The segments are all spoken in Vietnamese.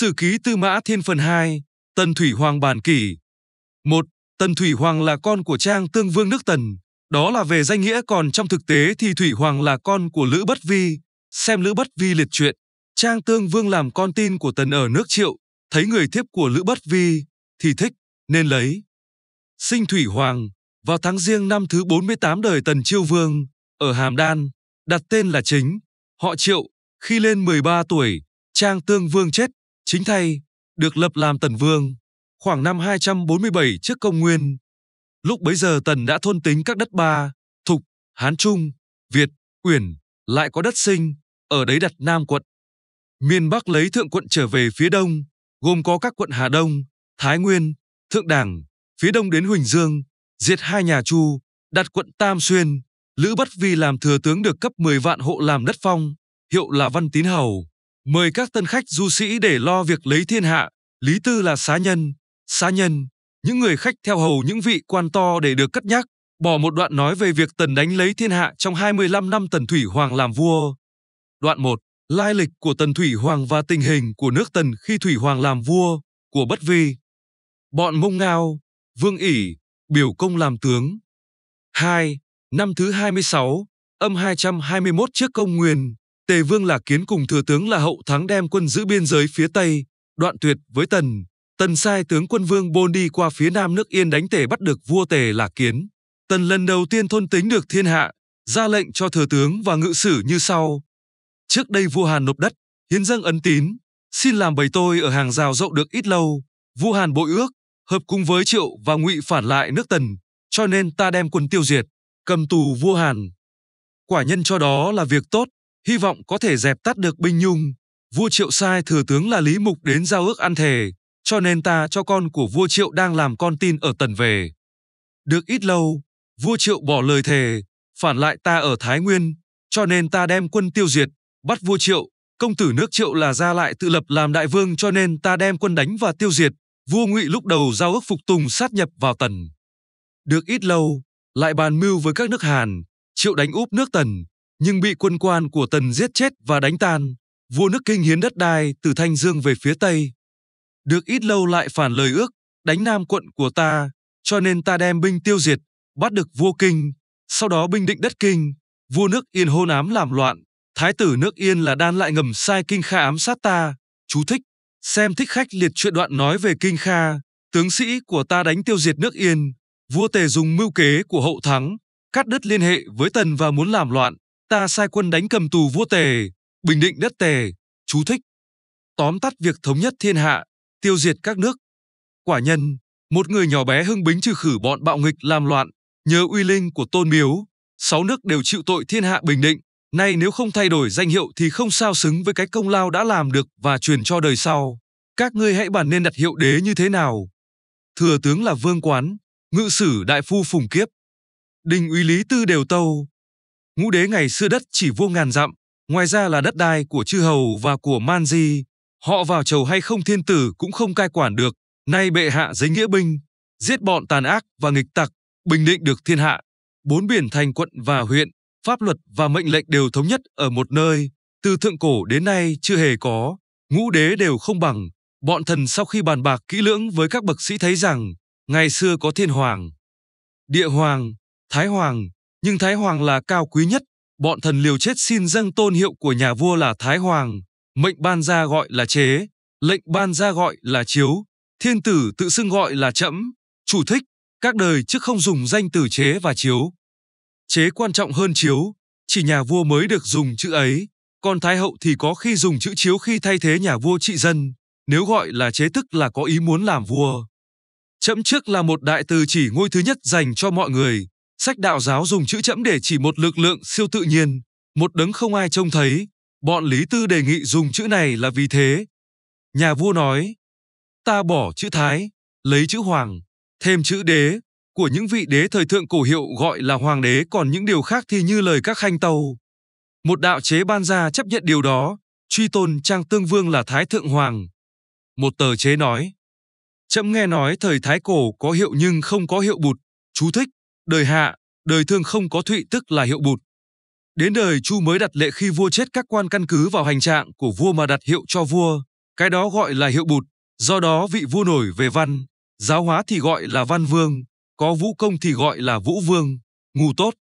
Sử ký Tư Mã Thiên phần 2, Tần Thủy Hoàng bản kỷ. 1. Tần Thủy Hoàng là con của Trang Tương Vương nước Tần, đó là về danh nghĩa còn trong thực tế thì Thủy Hoàng là con của Lữ Bất Vi. Xem Lữ Bất Vi liệt truyện, Trang Tương Vương làm con tin của Tần ở nước Triệu, thấy người thiếp của Lữ Bất Vi thì thích nên lấy. Sinh Thủy Hoàng vào tháng riêng năm thứ 48 đời Tần Chiêu Vương ở Hàm Đan, đặt tên là Chính, họ Triệu, khi lên 13 tuổi, Trang Tương Vương chết, Chính thay, được lập làm Tần Vương, khoảng năm 247 trước công nguyên. Lúc bấy giờ Tần đã thôn tính các đất Ba, Thục, Hán Trung, Việt, Uyển, lại có đất sinh, ở đấy đặt Nam quận. Miền Bắc lấy thượng quận trở về phía đông, gồm có các quận Hà Đông, Thái Nguyên, Thượng Đảng, phía đông đến Huỳnh Dương, diệt hai nhà Chu, đặt quận Tam Xuyên, Lữ Bất Vi làm thừa tướng được cấp 10 vạn hộ làm đất phong, hiệu là Văn Tín Hầu mời các tân khách du sĩ để lo việc lấy thiên hạ, Lý Tư là xá nhân, xá nhân, những người khách theo hầu những vị quan to để được cất nhắc, bỏ một đoạn nói về việc Tần đánh lấy thiên hạ trong 25 năm Tần Thủy Hoàng làm vua. Đoạn 1. Lai lịch của Tần Thủy Hoàng và tình hình của nước Tần khi Thủy Hoàng làm vua, của Bất Vi. Bọn Mông Ngao, Vương ỉ biểu công làm tướng. 2. Năm thứ 26, âm 221 trước công nguyên, Tề Vương là Kiến cùng thừa tướng là Hậu Thắng đem quân giữ biên giới phía Tây, đoạn tuyệt với Tần. Tần sai tướng quân Vương Bôn đi qua phía Nam nước Yên đánh Tề bắt được vua Tề là Kiến. Tần lần đầu tiên thôn tính được thiên hạ, ra lệnh cho thừa tướng và ngự sử như sau. Trước đây vua Hàn nộp đất, hiến dâng ấn tín, xin làm bầy tôi ở hàng rào rộng được ít lâu. Vua Hàn bội ước, hợp cùng với Triệu và Ngụy phản lại nước Tần, cho nên ta đem quân tiêu diệt, cầm tù vua Hàn. Quả nhân cho đó là việc tốt, hy vọng có thể dẹp tắt được Binh Nhung. Vua Triệu sai thừa tướng là Lý Mục đến giao ước ăn thề, cho nên ta cho con của vua Triệu đang làm con tin ở Tần về. Được ít lâu, vua Triệu bỏ lời thề, phản lại ta ở Thái Nguyên, cho nên ta đem quân tiêu diệt, bắt vua Triệu, công tử nước Triệu là ra lại tự lập làm đại vương cho nên ta đem quân đánh và tiêu diệt, vua Ngụy lúc đầu giao ước phục tùng sát nhập vào Tần. Được ít lâu, lại bàn mưu với các nước Hàn, Triệu đánh úp nước Tần, nhưng bị quân quan của Tần giết chết và đánh tan. Vua nước Kinh hiến đất đai từ Thanh Dương về phía Tây. Được ít lâu lại phản lời ước, đánh nam quận của ta, cho nên ta đem binh tiêu diệt, bắt được vua Kinh. Sau đó binh định đất Kinh, vua nước Yên hôn ám làm loạn. Thái tử nước Yên là đan lại ngầm sai Kinh Kha ám sát ta. Chú thích, xem thích khách liệt chuyện đoạn nói về Kinh Kha, tướng sĩ của ta đánh tiêu diệt nước Yên. Vua Tề dùng mưu kế của hậu thắng, cắt đứt liên hệ với Tần và muốn làm loạn ta sai quân đánh cầm tù vua Tề, bình định đất Tề, chú thích. Tóm tắt việc thống nhất thiên hạ, tiêu diệt các nước. Quả nhân, một người nhỏ bé hưng bính trừ khử bọn bạo nghịch làm loạn, nhờ uy linh của tôn miếu, sáu nước đều chịu tội thiên hạ bình định. Nay nếu không thay đổi danh hiệu thì không sao xứng với cái công lao đã làm được và truyền cho đời sau. Các ngươi hãy bàn nên đặt hiệu đế như thế nào. Thừa tướng là Vương Quán, ngự sử đại phu Phùng Kiếp. Đình uy Lý Tư Đều Tâu, Ngũ đế ngày xưa đất chỉ vuông ngàn dặm, ngoài ra là đất đai của chư hầu và của man di. Họ vào chầu hay không thiên tử cũng không cai quản được. Nay bệ hạ giấy nghĩa binh, giết bọn tàn ác và nghịch tặc, bình định được thiên hạ. Bốn biển thành quận và huyện, pháp luật và mệnh lệnh đều thống nhất ở một nơi. Từ thượng cổ đến nay chưa hề có, ngũ đế đều không bằng. Bọn thần sau khi bàn bạc kỹ lưỡng với các bậc sĩ thấy rằng, ngày xưa có thiên hoàng, địa hoàng, thái hoàng, nhưng Thái Hoàng là cao quý nhất. Bọn thần liều chết xin dâng tôn hiệu của nhà vua là Thái Hoàng, mệnh ban ra gọi là chế, lệnh ban ra gọi là chiếu, thiên tử tự xưng gọi là trẫm, chủ thích, các đời chứ không dùng danh từ chế và chiếu. Chế quan trọng hơn chiếu, chỉ nhà vua mới được dùng chữ ấy, còn Thái hậu thì có khi dùng chữ chiếu khi thay thế nhà vua trị dân, nếu gọi là chế tức là có ý muốn làm vua. Chẫm trước là một đại từ chỉ ngôi thứ nhất dành cho mọi người, Sách đạo giáo dùng chữ chẫm để chỉ một lực lượng siêu tự nhiên, một đấng không ai trông thấy. Bọn Lý Tư đề nghị dùng chữ này là vì thế. Nhà vua nói, ta bỏ chữ Thái, lấy chữ Hoàng, thêm chữ Đế, của những vị đế thời thượng cổ hiệu gọi là Hoàng đế còn những điều khác thì như lời các khanh tàu. Một đạo chế ban ra chấp nhận điều đó, truy tôn Trang Tương Vương là Thái Thượng Hoàng. Một tờ chế nói, chậm nghe nói thời Thái Cổ có hiệu nhưng không có hiệu bụt, chú thích. Đời Hạ, đời Thương không có Thụy tức là hiệu Bụt. Đến đời Chu mới đặt lệ khi vua chết các quan căn cứ vào hành trạng của vua mà đặt hiệu cho vua, cái đó gọi là hiệu Bụt, do đó vị vua nổi về văn, giáo hóa thì gọi là văn vương, có vũ công thì gọi là vũ vương, ngu tốt,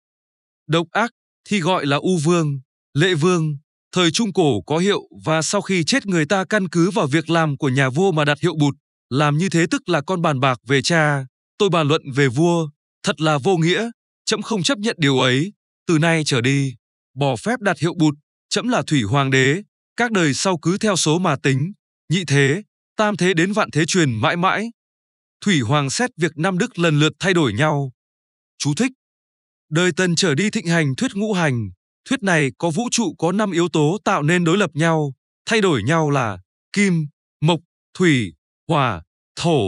độc ác thì gọi là u vương, lệ vương. Thời Trung Cổ có hiệu và sau khi chết người ta căn cứ vào việc làm của nhà vua mà đặt hiệu bụt, làm như thế tức là con bàn bạc về cha, tôi bàn luận về vua, Thật là vô nghĩa, trẫm không chấp nhận điều ấy. Từ nay trở đi, bỏ phép đặt hiệu bụt, trẫm là thủy hoàng đế, các đời sau cứ theo số mà tính, nhị thế, tam thế đến vạn thế truyền mãi mãi. Thủy hoàng xét việc năm Đức lần lượt thay đổi nhau. Chú thích. Đời tần trở đi thịnh hành thuyết ngũ hành, thuyết này có vũ trụ có năm yếu tố tạo nên đối lập nhau, thay đổi nhau là kim, mộc, thủy, hỏa, thổ.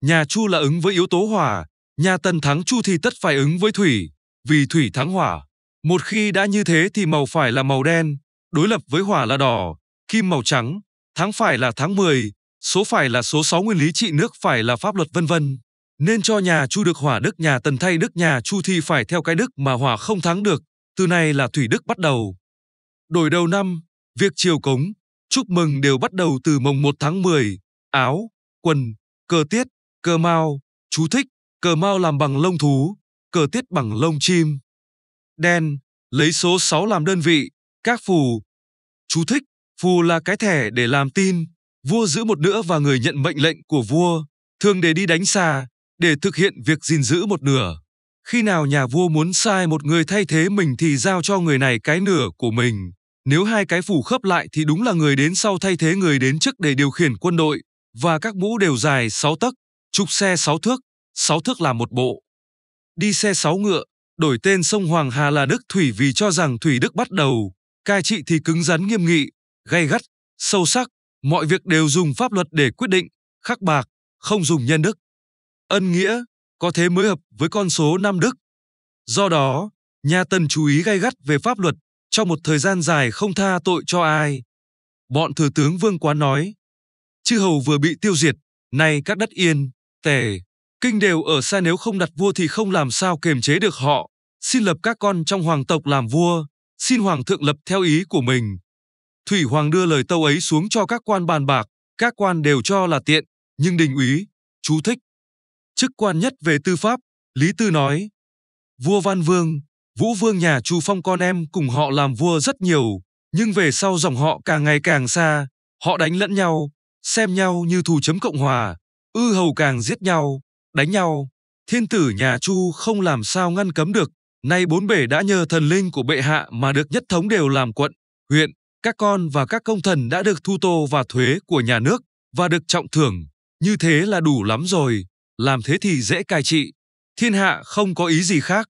Nhà Chu là ứng với yếu tố hỏa, Nhà Tần thắng Chu thì tất phải ứng với Thủy, vì Thủy thắng Hỏa. Một khi đã như thế thì màu phải là màu đen, đối lập với Hỏa là đỏ, Kim màu trắng, tháng phải là tháng 10, số phải là số 6 nguyên lý trị nước phải là pháp luật vân vân. Nên cho nhà Chu được Hỏa Đức nhà Tần thay Đức nhà Chu thì phải theo cái Đức mà Hỏa không thắng được, từ nay là Thủy Đức bắt đầu. Đổi đầu năm, việc triều cống, chúc mừng đều bắt đầu từ mồng 1 tháng 10, áo, quần, cờ tiết, cờ mao, chú thích. Cờ mao làm bằng lông thú, cờ tiết bằng lông chim. Đen, lấy số 6 làm đơn vị, các phù. Chú thích, phù là cái thẻ để làm tin, vua giữ một nửa và người nhận mệnh lệnh của vua, thường để đi đánh xa để thực hiện việc gìn giữ một nửa. Khi nào nhà vua muốn sai một người thay thế mình thì giao cho người này cái nửa của mình. Nếu hai cái phủ khớp lại thì đúng là người đến sau thay thế người đến trước để điều khiển quân đội, và các mũ đều dài 6 tấc, trục xe 6 thước, sáu thước là một bộ. Đi xe sáu ngựa, đổi tên sông Hoàng Hà là Đức Thủy vì cho rằng Thủy Đức bắt đầu, cai trị thì cứng rắn nghiêm nghị, gay gắt, sâu sắc, mọi việc đều dùng pháp luật để quyết định, khắc bạc, không dùng nhân đức. Ân nghĩa, có thế mới hợp với con số năm đức. Do đó, nhà Tần chú ý gay gắt về pháp luật, trong một thời gian dài không tha tội cho ai. Bọn thừa tướng Vương Quán nói, chư hầu vừa bị tiêu diệt, nay các đất yên, tề, Kinh đều ở xa nếu không đặt vua thì không làm sao kiềm chế được họ. Xin lập các con trong hoàng tộc làm vua, xin hoàng thượng lập theo ý của mình. Thủy Hoàng đưa lời tâu ấy xuống cho các quan bàn bạc, các quan đều cho là tiện, nhưng đình úy, chú thích. Chức quan nhất về tư pháp, Lý Tư nói, vua Văn Vương, Vũ Vương nhà Chu Phong con em cùng họ làm vua rất nhiều, nhưng về sau dòng họ càng ngày càng xa, họ đánh lẫn nhau, xem nhau như thù chấm cộng hòa, ư hầu càng giết nhau, đánh nhau. Thiên tử nhà Chu không làm sao ngăn cấm được, nay bốn bể đã nhờ thần linh của bệ hạ mà được nhất thống đều làm quận, huyện, các con và các công thần đã được thu tô và thuế của nhà nước và được trọng thưởng, như thế là đủ lắm rồi, làm thế thì dễ cai trị, thiên hạ không có ý gì khác.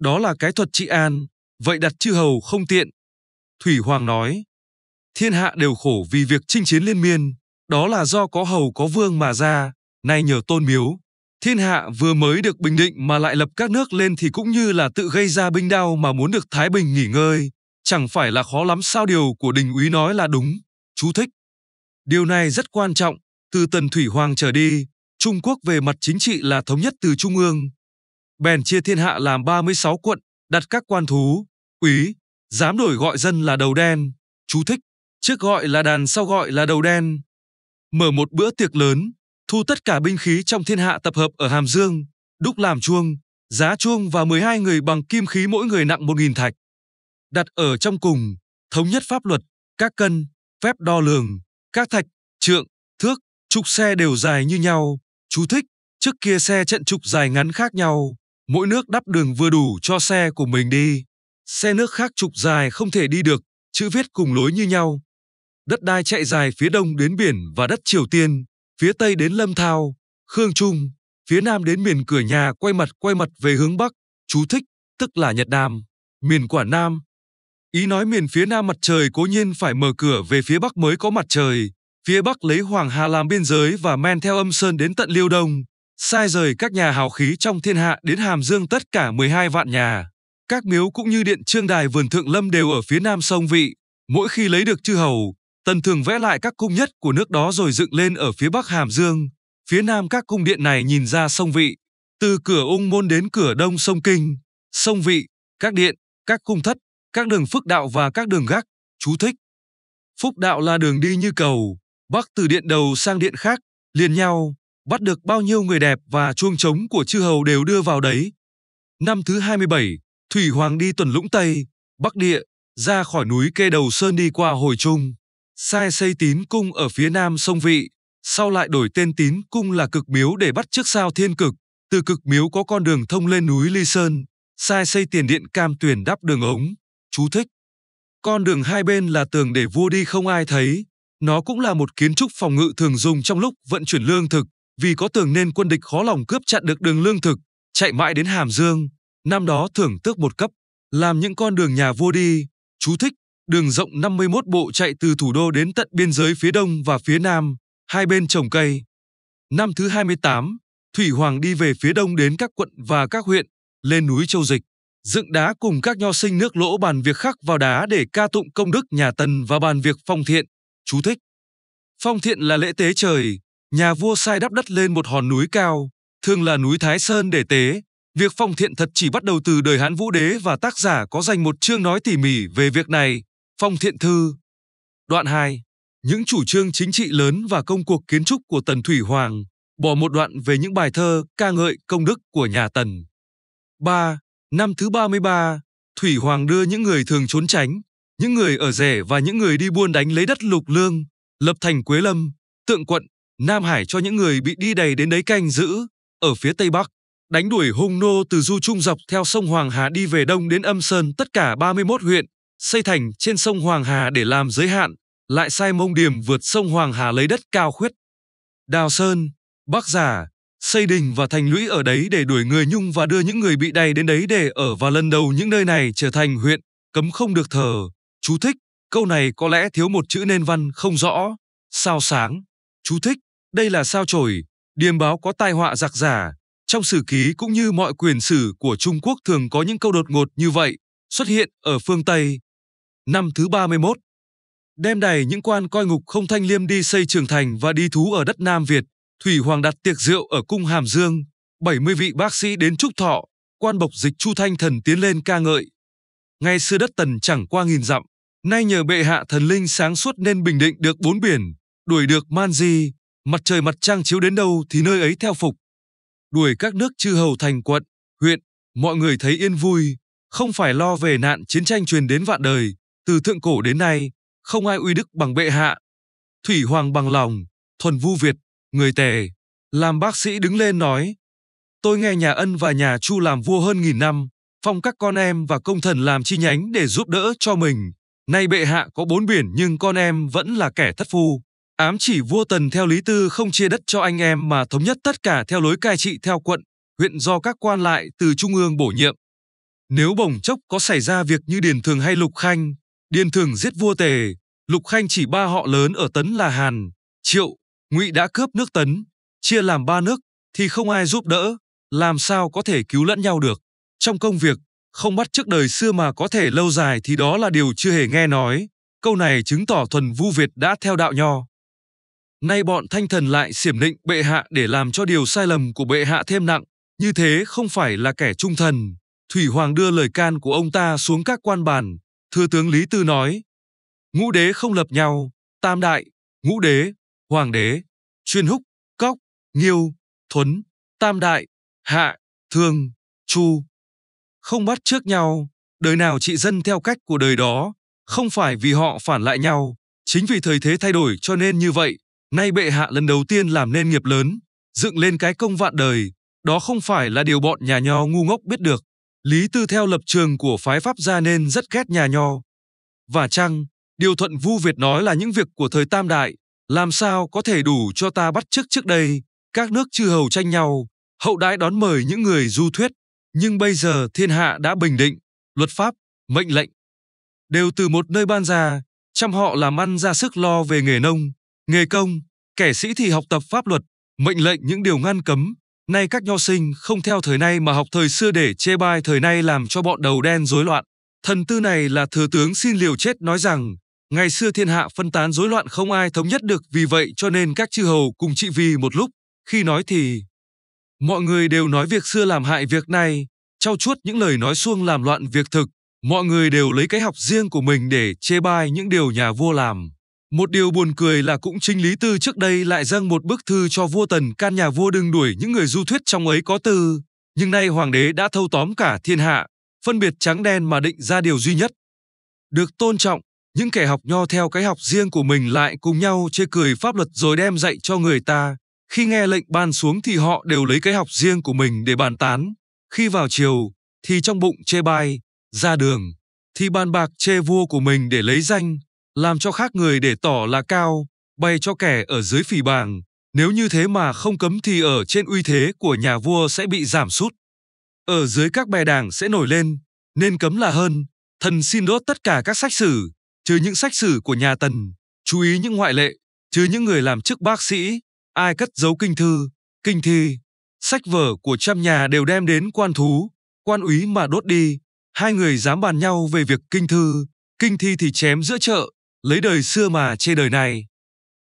Đó là cái thuật trị an, vậy đặt chư hầu không tiện. Thủy Hoàng nói, thiên hạ đều khổ vì việc chinh chiến liên miên, đó là do có hầu có vương mà ra, nay nhờ tôn miếu, Thiên hạ vừa mới được bình định mà lại lập các nước lên thì cũng như là tự gây ra binh đao mà muốn được Thái Bình nghỉ ngơi. Chẳng phải là khó lắm sao điều của đình úy nói là đúng. Chú thích. Điều này rất quan trọng. Từ Tần Thủy Hoàng trở đi, Trung Quốc về mặt chính trị là thống nhất từ Trung ương. Bèn chia thiên hạ làm 36 quận, đặt các quan thú, úy, dám đổi gọi dân là đầu đen. Chú thích. Trước gọi là đàn sau gọi là đầu đen. Mở một bữa tiệc lớn, thu tất cả binh khí trong thiên hạ tập hợp ở Hàm Dương, đúc làm chuông, giá chuông và 12 người bằng kim khí mỗi người nặng 1.000 thạch. Đặt ở trong cùng, thống nhất pháp luật, các cân, phép đo lường, các thạch, trượng, thước, trục xe đều dài như nhau. Chú thích, trước kia xe trận trục dài ngắn khác nhau, mỗi nước đắp đường vừa đủ cho xe của mình đi. Xe nước khác trục dài không thể đi được, chữ viết cùng lối như nhau. Đất đai chạy dài phía đông đến biển và đất Triều Tiên, phía tây đến Lâm Thao, Khương Trung, phía nam đến miền cửa nhà quay mặt quay mặt về hướng bắc, chú thích, tức là Nhật Nam, miền Quả Nam. Ý nói miền phía nam mặt trời cố nhiên phải mở cửa về phía bắc mới có mặt trời, phía bắc lấy Hoàng Hà làm biên giới và men theo âm sơn đến tận Liêu Đông, sai rời các nhà hào khí trong thiên hạ đến Hàm Dương tất cả 12 vạn nhà. Các miếu cũng như điện trương đài vườn thượng lâm đều ở phía nam sông Vị, mỗi khi lấy được chư hầu, Tần thường vẽ lại các cung nhất của nước đó rồi dựng lên ở phía bắc Hàm Dương, phía nam các cung điện này nhìn ra sông Vị, từ cửa Ung Môn đến cửa Đông sông Kinh, sông Vị, các điện, các cung thất, các đường phức đạo và các đường gác, chú thích. Phúc đạo là đường đi như cầu, bắc từ điện đầu sang điện khác, liền nhau, bắt được bao nhiêu người đẹp và chuông trống của chư hầu đều đưa vào đấy. Năm thứ 27, Thủy Hoàng đi tuần lũng Tây, Bắc Địa, ra khỏi núi kê đầu sơn đi qua hồi trung sai xây tín cung ở phía nam sông Vị, sau lại đổi tên tín cung là cực miếu để bắt trước sao thiên cực. Từ cực miếu có con đường thông lên núi Ly Sơn, sai xây tiền điện cam tuyển đắp đường ống. Chú thích. Con đường hai bên là tường để vua đi không ai thấy. Nó cũng là một kiến trúc phòng ngự thường dùng trong lúc vận chuyển lương thực, vì có tường nên quân địch khó lòng cướp chặn được đường lương thực, chạy mãi đến Hàm Dương. Năm đó thưởng tước một cấp, làm những con đường nhà vua đi. Chú thích đường rộng 51 bộ chạy từ thủ đô đến tận biên giới phía đông và phía nam, hai bên trồng cây. Năm thứ 28, Thủy Hoàng đi về phía đông đến các quận và các huyện, lên núi Châu Dịch, dựng đá cùng các nho sinh nước lỗ bàn việc khắc vào đá để ca tụng công đức nhà Tần và bàn việc phong thiện. Chú thích. Phong thiện là lễ tế trời, nhà vua sai đắp đất lên một hòn núi cao, thường là núi Thái Sơn để tế. Việc phong thiện thật chỉ bắt đầu từ đời Hán Vũ Đế và tác giả có dành một chương nói tỉ mỉ về việc này. Phong Thiện Thư Đoạn 2 Những chủ trương chính trị lớn và công cuộc kiến trúc của Tần Thủy Hoàng Bỏ một đoạn về những bài thơ ca ngợi công đức của nhà Tần 3. Năm thứ 33 Thủy Hoàng đưa những người thường trốn tránh Những người ở rẻ và những người đi buôn đánh lấy đất lục lương Lập thành Quế Lâm, Tượng Quận, Nam Hải cho những người bị đi đầy đến đấy canh giữ Ở phía Tây Bắc đánh đuổi hung nô từ du trung dọc theo sông Hoàng Hà đi về đông đến âm sơn tất cả 31 huyện, xây thành trên sông Hoàng Hà để làm giới hạn, lại sai Mông Điềm vượt sông Hoàng Hà lấy đất cao khuyết. Đào Sơn, Bắc Giả, xây đình và thành lũy ở đấy để đuổi người Nhung và đưa những người bị đày đến đấy để ở và lần đầu những nơi này trở thành huyện, cấm không được thờ. Chú thích, câu này có lẽ thiếu một chữ nên văn không rõ. Sao sáng, chú thích, đây là sao chổi, điềm báo có tai họa giặc giả. Trong sử ký cũng như mọi quyền sử của Trung Quốc thường có những câu đột ngột như vậy, xuất hiện ở phương Tây, năm thứ 31. đem đầy những quan coi ngục không thanh liêm đi xây trường thành và đi thú ở đất Nam Việt, Thủy Hoàng đặt tiệc rượu ở cung Hàm Dương, 70 vị bác sĩ đến chúc thọ, quan bộc dịch Chu Thanh Thần tiến lên ca ngợi. ngày xưa đất tần chẳng qua nghìn dặm, nay nhờ bệ hạ thần linh sáng suốt nên bình định được bốn biển, đuổi được man di, mặt trời mặt trăng chiếu đến đâu thì nơi ấy theo phục. Đuổi các nước chư hầu thành quận, huyện, mọi người thấy yên vui, không phải lo về nạn chiến tranh truyền đến vạn đời, từ thượng cổ đến nay, không ai uy đức bằng bệ hạ. Thủy Hoàng bằng lòng, thuần vu Việt, người tề. Làm bác sĩ đứng lên nói, tôi nghe nhà ân và nhà chu làm vua hơn nghìn năm, phong các con em và công thần làm chi nhánh để giúp đỡ cho mình. Nay bệ hạ có bốn biển nhưng con em vẫn là kẻ thất phu. Ám chỉ vua Tần theo lý tư không chia đất cho anh em mà thống nhất tất cả theo lối cai trị theo quận, huyện do các quan lại từ trung ương bổ nhiệm. Nếu bổng chốc có xảy ra việc như Điền Thường hay Lục Khanh, Điền thường giết vua Tề, Lục Khanh chỉ ba họ lớn ở Tấn là Hàn, Triệu, Ngụy đã cướp nước Tấn, chia làm ba nước thì không ai giúp đỡ, làm sao có thể cứu lẫn nhau được. Trong công việc, không bắt trước đời xưa mà có thể lâu dài thì đó là điều chưa hề nghe nói. Câu này chứng tỏ thuần vu Việt đã theo đạo nho. Nay bọn thanh thần lại xiểm định bệ hạ để làm cho điều sai lầm của bệ hạ thêm nặng, như thế không phải là kẻ trung thần. Thủy Hoàng đưa lời can của ông ta xuống các quan bàn, Thừa tướng Lý Tư nói, ngũ đế không lập nhau, tam đại, ngũ đế, hoàng đế, chuyên húc, cóc, nghiêu, thuấn, tam đại, hạ, thương, chu. Không bắt trước nhau, đời nào trị dân theo cách của đời đó, không phải vì họ phản lại nhau, chính vì thời thế thay đổi cho nên như vậy. Nay bệ hạ lần đầu tiên làm nên nghiệp lớn, dựng lên cái công vạn đời, đó không phải là điều bọn nhà nho ngu ngốc biết được. Lý Tư theo lập trường của phái Pháp gia nên rất ghét nhà nho. Và chăng, điều thuận vu Việt nói là những việc của thời tam đại, làm sao có thể đủ cho ta bắt chước trước đây, các nước chư hầu tranh nhau, hậu đãi đón mời những người du thuyết, nhưng bây giờ thiên hạ đã bình định, luật pháp, mệnh lệnh đều từ một nơi ban ra, chăm họ làm ăn ra sức lo về nghề nông, nghề công, kẻ sĩ thì học tập pháp luật, mệnh lệnh những điều ngăn cấm, Nay các nho sinh không theo thời nay mà học thời xưa để chê bai thời nay làm cho bọn đầu đen rối loạn. Thần tư này là thừa tướng xin liều chết nói rằng, ngày xưa thiên hạ phân tán rối loạn không ai thống nhất được vì vậy cho nên các chư hầu cùng trị vì một lúc, khi nói thì mọi người đều nói việc xưa làm hại việc này, trau chuốt những lời nói suông làm loạn việc thực, mọi người đều lấy cái học riêng của mình để chê bai những điều nhà vua làm. Một điều buồn cười là cũng chính Lý Tư trước đây lại dâng một bức thư cho vua Tần can nhà vua đừng đuổi những người du thuyết trong ấy có tư Nhưng nay hoàng đế đã thâu tóm cả thiên hạ, phân biệt trắng đen mà định ra điều duy nhất. Được tôn trọng, những kẻ học nho theo cái học riêng của mình lại cùng nhau chê cười pháp luật rồi đem dạy cho người ta. Khi nghe lệnh ban xuống thì họ đều lấy cái học riêng của mình để bàn tán. Khi vào chiều, thì trong bụng chê bai, ra đường, thì bàn bạc chê vua của mình để lấy danh làm cho khác người để tỏ là cao, bay cho kẻ ở dưới phì bàng. Nếu như thế mà không cấm thì ở trên uy thế của nhà vua sẽ bị giảm sút. Ở dưới các bè đảng sẽ nổi lên, nên cấm là hơn. Thần xin đốt tất cả các sách sử, trừ những sách sử của nhà Tần, chú ý những ngoại lệ, trừ những người làm chức bác sĩ, ai cất giấu kinh thư, kinh thi, sách vở của trăm nhà đều đem đến quan thú, quan úy mà đốt đi. Hai người dám bàn nhau về việc kinh thư, kinh thi thì chém giữa chợ, lấy đời xưa mà chê đời này.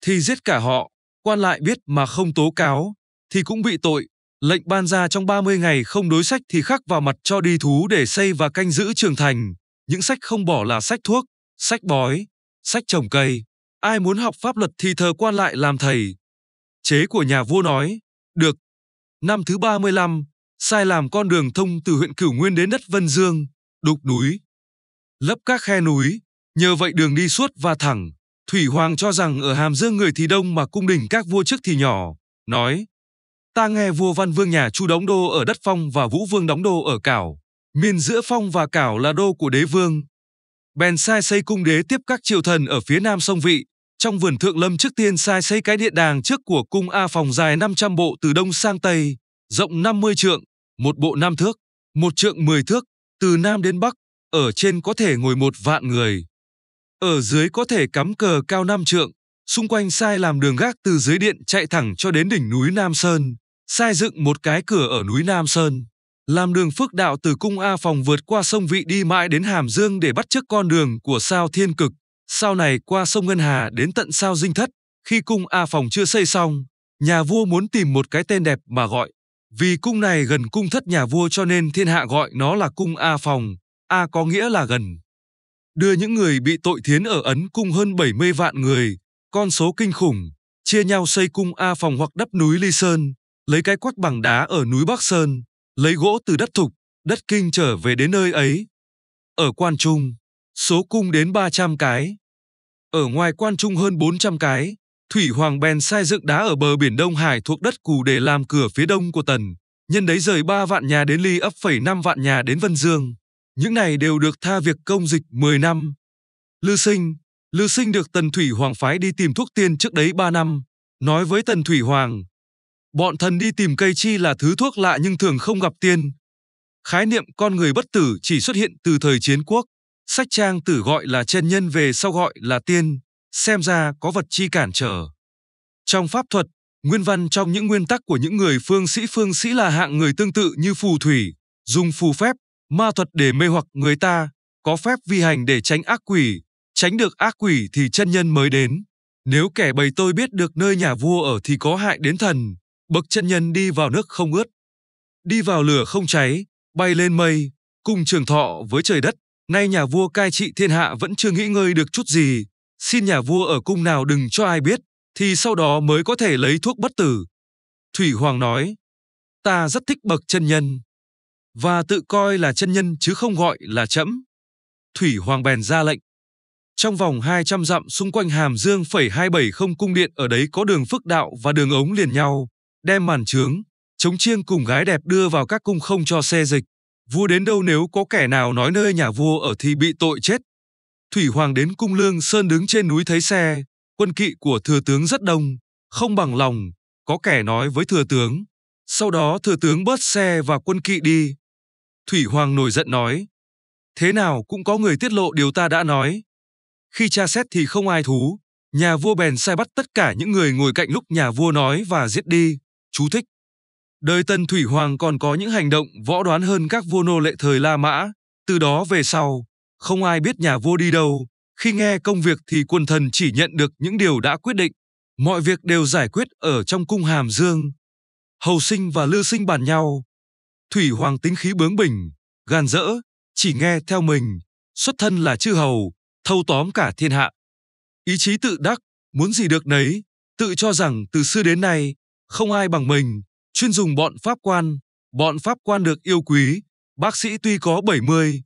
Thì giết cả họ, quan lại biết mà không tố cáo, thì cũng bị tội. Lệnh ban ra trong 30 ngày không đối sách thì khắc vào mặt cho đi thú để xây và canh giữ trường thành. Những sách không bỏ là sách thuốc, sách bói, sách trồng cây. Ai muốn học pháp luật thì thờ quan lại làm thầy. Chế của nhà vua nói, được. Năm thứ 35, sai làm con đường thông từ huyện Cửu Nguyên đến đất Vân Dương, đục núi. Lấp các khe núi, Nhờ vậy đường đi suốt và thẳng, Thủy Hoàng cho rằng ở Hàm Dương người thì đông mà cung đình các vua trước thì nhỏ, nói Ta nghe vua Văn Vương nhà Chu đóng đô ở đất phong và Vũ Vương đóng đô ở Cảo. Miền giữa phong và Cảo là đô của đế vương. Bèn sai xây cung đế tiếp các triều thần ở phía nam sông Vị. Trong vườn Thượng Lâm trước tiên sai xây cái điện đàng trước của cung A phòng dài 500 bộ từ đông sang tây, rộng 50 trượng, một bộ năm thước, một trượng 10 thước, từ nam đến bắc, ở trên có thể ngồi một vạn người. Ở dưới có thể cắm cờ cao năm trượng, xung quanh sai làm đường gác từ dưới điện chạy thẳng cho đến đỉnh núi Nam Sơn, sai dựng một cái cửa ở núi Nam Sơn. Làm đường phước đạo từ cung A Phòng vượt qua sông Vị đi mãi đến Hàm Dương để bắt trước con đường của sao Thiên Cực, sau này qua sông Ngân Hà đến tận sao Dinh Thất. Khi cung A Phòng chưa xây xong, nhà vua muốn tìm một cái tên đẹp mà gọi. Vì cung này gần cung thất nhà vua cho nên thiên hạ gọi nó là cung A Phòng, A có nghĩa là gần đưa những người bị tội thiến ở Ấn cung hơn 70 vạn người, con số kinh khủng, chia nhau xây cung A phòng hoặc đắp núi Ly Sơn, lấy cái quắc bằng đá ở núi Bắc Sơn, lấy gỗ từ đất thục, đất kinh trở về đến nơi ấy. Ở Quan Trung, số cung đến 300 cái. Ở ngoài Quan Trung hơn 400 cái, Thủy Hoàng bèn sai dựng đá ở bờ biển Đông Hải thuộc đất Cù để làm cửa phía đông của Tần, nhân đấy rời 3 vạn nhà đến Ly ấp phẩy 5 vạn nhà đến Vân Dương. Những này đều được tha việc công dịch 10 năm. Lư Sinh, Lư Sinh được Tần Thủy Hoàng phái đi tìm thuốc tiên trước đấy 3 năm, nói với Tần Thủy Hoàng, bọn thần đi tìm cây chi là thứ thuốc lạ nhưng thường không gặp tiên. Khái niệm con người bất tử chỉ xuất hiện từ thời chiến quốc, sách trang tử gọi là chân nhân về sau gọi là tiên, xem ra có vật chi cản trở. Trong pháp thuật, nguyên văn trong những nguyên tắc của những người phương sĩ phương sĩ là hạng người tương tự như phù thủy, dùng phù phép, ma thuật để mê hoặc người ta, có phép vi hành để tránh ác quỷ, tránh được ác quỷ thì chân nhân mới đến. Nếu kẻ bầy tôi biết được nơi nhà vua ở thì có hại đến thần, bậc chân nhân đi vào nước không ướt, đi vào lửa không cháy, bay lên mây, cùng trường thọ với trời đất. Nay nhà vua cai trị thiên hạ vẫn chưa nghĩ ngơi được chút gì, xin nhà vua ở cung nào đừng cho ai biết, thì sau đó mới có thể lấy thuốc bất tử. Thủy Hoàng nói, ta rất thích bậc chân nhân và tự coi là chân nhân chứ không gọi là trẫm. Thủy Hoàng bèn ra lệnh. Trong vòng 200 dặm xung quanh Hàm Dương phẩy 270 cung điện ở đấy có đường phức đạo và đường ống liền nhau, đem màn trướng, chống chiêng cùng gái đẹp đưa vào các cung không cho xe dịch. Vua đến đâu nếu có kẻ nào nói nơi nhà vua ở thì bị tội chết. Thủy Hoàng đến cung Lương Sơn đứng trên núi thấy xe, quân kỵ của thừa tướng rất đông, không bằng lòng, có kẻ nói với thừa tướng. Sau đó thừa tướng bớt xe và quân kỵ đi, Thủy Hoàng nổi giận nói. Thế nào cũng có người tiết lộ điều ta đã nói. Khi tra xét thì không ai thú, nhà vua bèn sai bắt tất cả những người ngồi cạnh lúc nhà vua nói và giết đi. Chú thích. Đời Tân Thủy Hoàng còn có những hành động võ đoán hơn các vua nô lệ thời La Mã. Từ đó về sau, không ai biết nhà vua đi đâu. Khi nghe công việc thì quần thần chỉ nhận được những điều đã quyết định. Mọi việc đều giải quyết ở trong cung Hàm Dương. Hầu sinh và Lư sinh bàn nhau, Thủy Hoàng tính khí bướng bỉnh, gan dỡ, chỉ nghe theo mình, xuất thân là chư hầu, thâu tóm cả thiên hạ. Ý chí tự đắc, muốn gì được nấy, tự cho rằng từ xưa đến nay, không ai bằng mình, chuyên dùng bọn pháp quan, bọn pháp quan được yêu quý, bác sĩ tuy có 70,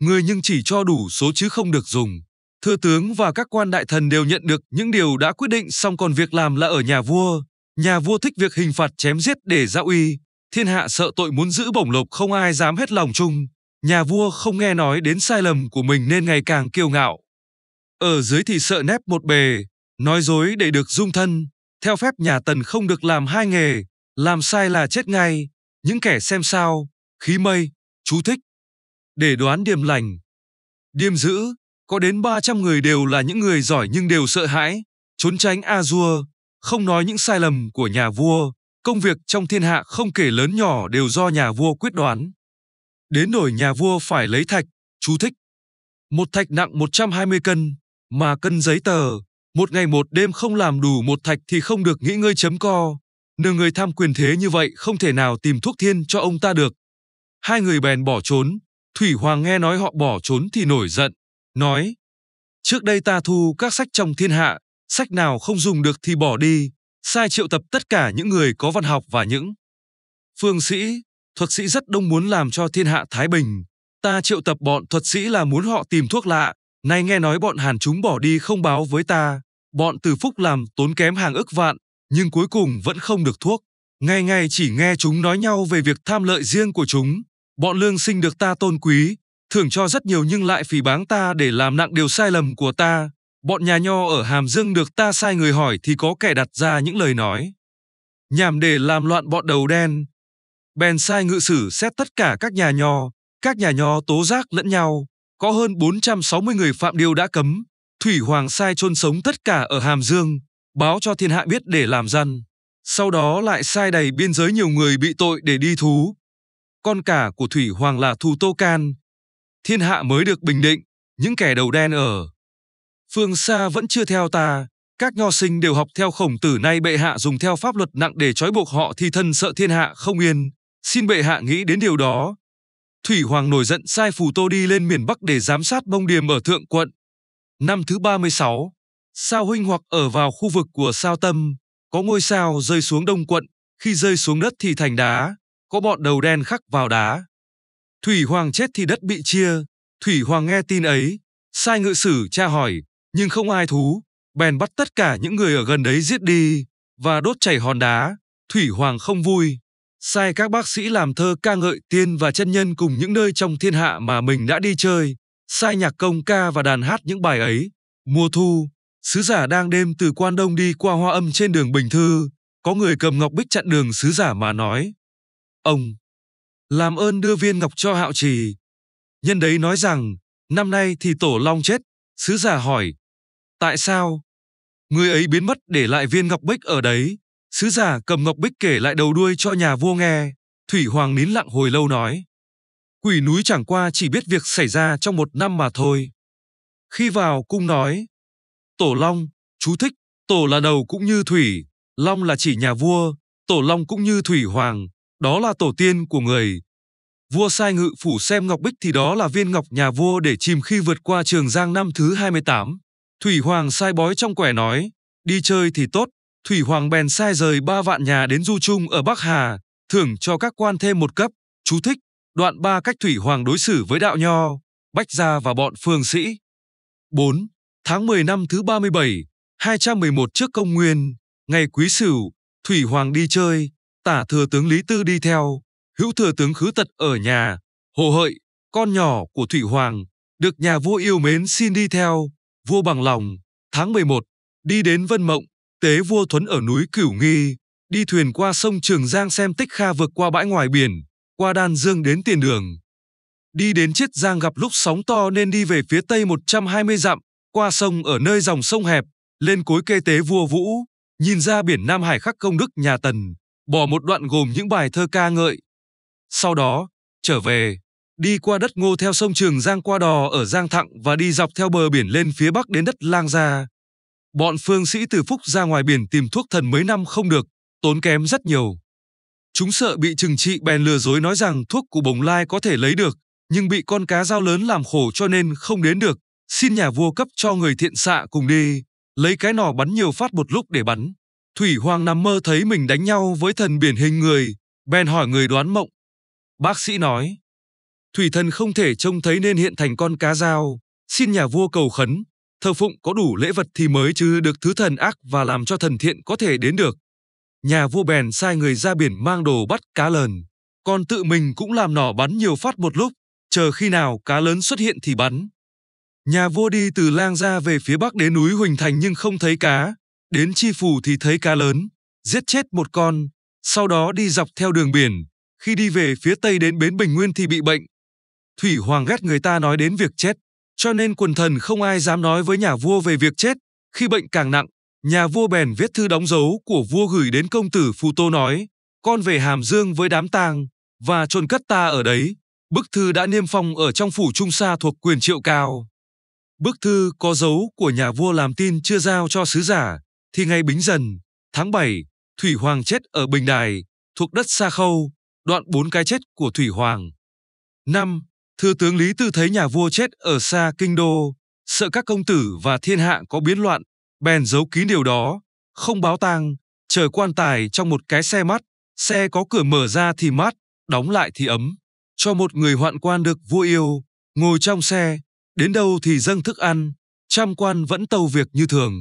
người nhưng chỉ cho đủ số chứ không được dùng. Thưa tướng và các quan đại thần đều nhận được những điều đã quyết định xong còn việc làm là ở nhà vua. Nhà vua thích việc hình phạt chém giết để ra uy thiên hạ sợ tội muốn giữ bổng lộc không ai dám hết lòng chung, nhà vua không nghe nói đến sai lầm của mình nên ngày càng kiêu ngạo. Ở dưới thì sợ nép một bề, nói dối để được dung thân, theo phép nhà tần không được làm hai nghề, làm sai là chết ngay, những kẻ xem sao, khí mây, chú thích. Để đoán điềm lành, điềm dữ, có đến 300 người đều là những người giỏi nhưng đều sợ hãi, trốn tránh A-dua, không nói những sai lầm của nhà vua, công việc trong thiên hạ không kể lớn nhỏ đều do nhà vua quyết đoán. Đến nổi nhà vua phải lấy thạch, chú thích. Một thạch nặng 120 cân, mà cân giấy tờ, một ngày một đêm không làm đủ một thạch thì không được nghỉ ngơi chấm co. Nửa người tham quyền thế như vậy không thể nào tìm thuốc thiên cho ông ta được. Hai người bèn bỏ trốn, Thủy Hoàng nghe nói họ bỏ trốn thì nổi giận, nói Trước đây ta thu các sách trong thiên hạ, sách nào không dùng được thì bỏ đi, sai triệu tập tất cả những người có văn học và những phương sĩ, thuật sĩ rất đông muốn làm cho thiên hạ thái bình. Ta triệu tập bọn thuật sĩ là muốn họ tìm thuốc lạ, nay nghe nói bọn Hàn chúng bỏ đi không báo với ta, bọn Từ Phúc làm tốn kém hàng ức vạn, nhưng cuối cùng vẫn không được thuốc. Ngày ngày chỉ nghe chúng nói nhau về việc tham lợi riêng của chúng, bọn lương sinh được ta tôn quý, thưởng cho rất nhiều nhưng lại phỉ báng ta để làm nặng điều sai lầm của ta. Bọn nhà nho ở Hàm Dương được ta sai người hỏi thì có kẻ đặt ra những lời nói. Nhằm để làm loạn bọn đầu đen. Bèn sai ngự sử xét tất cả các nhà nho, các nhà nho tố giác lẫn nhau. Có hơn 460 người phạm điều đã cấm. Thủy Hoàng sai chôn sống tất cả ở Hàm Dương, báo cho thiên hạ biết để làm dân Sau đó lại sai đầy biên giới nhiều người bị tội để đi thú. Con cả của Thủy Hoàng là Thù Tô Can. Thiên hạ mới được bình định, những kẻ đầu đen ở phương xa vẫn chưa theo ta các nho sinh đều học theo khổng tử nay bệ hạ dùng theo pháp luật nặng để trói buộc họ thì thân sợ thiên hạ không yên xin bệ hạ nghĩ đến điều đó thủy hoàng nổi giận sai phù tô đi lên miền bắc để giám sát bông điềm ở thượng quận năm thứ 36, sao huynh hoặc ở vào khu vực của sao tâm có ngôi sao rơi xuống đông quận khi rơi xuống đất thì thành đá có bọn đầu đen khắc vào đá thủy hoàng chết thì đất bị chia thủy hoàng nghe tin ấy sai ngự sử tra hỏi nhưng không ai thú, bèn bắt tất cả những người ở gần đấy giết đi và đốt chảy hòn đá. Thủy Hoàng không vui, sai các bác sĩ làm thơ ca ngợi tiên và chân nhân cùng những nơi trong thiên hạ mà mình đã đi chơi, sai nhạc công ca và đàn hát những bài ấy. Mùa thu, sứ giả đang đêm từ Quan Đông đi qua Hoa Âm trên đường Bình Thư, có người cầm ngọc bích chặn đường sứ giả mà nói: "Ông làm ơn đưa viên ngọc cho Hạo Trì." Nhân đấy nói rằng, năm nay thì Tổ Long chết, Sứ giả hỏi, tại sao? Người ấy biến mất để lại viên ngọc bích ở đấy. Sứ giả cầm ngọc bích kể lại đầu đuôi cho nhà vua nghe. Thủy Hoàng nín lặng hồi lâu nói. Quỷ núi chẳng qua chỉ biết việc xảy ra trong một năm mà thôi. Khi vào cung nói. Tổ Long, chú thích, Tổ là đầu cũng như Thủy, Long là chỉ nhà vua, Tổ Long cũng như Thủy Hoàng, đó là tổ tiên của người, Vua sai ngự phủ xem ngọc bích thì đó là viên ngọc nhà vua để chìm khi vượt qua Trường Giang năm thứ 28. Thủy Hoàng sai bói trong quẻ nói, đi chơi thì tốt, Thủy Hoàng bèn sai rời ba vạn nhà đến Du Trung ở Bắc Hà, thưởng cho các quan thêm một cấp, chú thích, đoạn ba cách Thủy Hoàng đối xử với đạo nho, Bách Gia và bọn phương sĩ. 4. Tháng 10 năm thứ 37, 211 trước công nguyên, ngày Quý Sửu, Thủy Hoàng đi chơi, tả thừa tướng Lý Tư đi theo, hữu thừa tướng khứ tật ở nhà, hồ hợi, con nhỏ của Thủy Hoàng, được nhà vua yêu mến xin đi theo, vua bằng lòng, tháng 11, đi đến Vân Mộng, tế vua Thuấn ở núi Cửu Nghi, đi thuyền qua sông Trường Giang xem tích kha vượt qua bãi ngoài biển, qua Đan Dương đến tiền đường. Đi đến Chiết Giang gặp lúc sóng to nên đi về phía tây 120 dặm, qua sông ở nơi dòng sông hẹp, lên cối kê tế vua Vũ, nhìn ra biển Nam Hải khắc công đức nhà Tần, bỏ một đoạn gồm những bài thơ ca ngợi, sau đó, trở về, đi qua đất ngô theo sông Trường Giang qua đò ở Giang Thặng và đi dọc theo bờ biển lên phía bắc đến đất Lang Gia. Bọn phương sĩ từ Phúc ra ngoài biển tìm thuốc thần mấy năm không được, tốn kém rất nhiều. Chúng sợ bị trừng trị bèn lừa dối nói rằng thuốc của bồng lai có thể lấy được, nhưng bị con cá dao lớn làm khổ cho nên không đến được, xin nhà vua cấp cho người thiện xạ cùng đi, lấy cái nỏ bắn nhiều phát một lúc để bắn. Thủy Hoàng nằm mơ thấy mình đánh nhau với thần biển hình người, bèn hỏi người đoán mộng, Bác sĩ nói, thủy thần không thể trông thấy nên hiện thành con cá dao, xin nhà vua cầu khấn, thờ phụng có đủ lễ vật thì mới chứ được thứ thần ác và làm cho thần thiện có thể đến được. Nhà vua bèn sai người ra biển mang đồ bắt cá lờn, còn tự mình cũng làm nỏ bắn nhiều phát một lúc, chờ khi nào cá lớn xuất hiện thì bắn. Nhà vua đi từ lang ra về phía bắc đến núi Huỳnh Thành nhưng không thấy cá, đến chi phủ thì thấy cá lớn, giết chết một con, sau đó đi dọc theo đường biển, khi đi về phía tây đến bến Bình Nguyên thì bị bệnh. Thủy Hoàng ghét người ta nói đến việc chết, cho nên quần thần không ai dám nói với nhà vua về việc chết. Khi bệnh càng nặng, nhà vua bèn viết thư đóng dấu của vua gửi đến công tử Phu Tô nói, con về Hàm Dương với đám tang, và chôn cất ta ở đấy. Bức thư đã niêm phong ở trong phủ Trung Sa thuộc quyền triệu cao. Bức thư có dấu của nhà vua làm tin chưa giao cho sứ giả, thì ngày bính dần, tháng 7, Thủy Hoàng chết ở Bình Đài, thuộc đất Sa Khâu, đoạn 4 cái chết của Thủy Hoàng. 5. Thừa tướng Lý Tư thấy nhà vua chết ở xa kinh đô, sợ các công tử và thiên hạ có biến loạn, bèn giấu kín điều đó, không báo tang, chờ quan tài trong một cái xe mắt, xe có cửa mở ra thì mát, đóng lại thì ấm, cho một người hoạn quan được vua yêu, ngồi trong xe, đến đâu thì dâng thức ăn, trăm quan vẫn tâu việc như thường.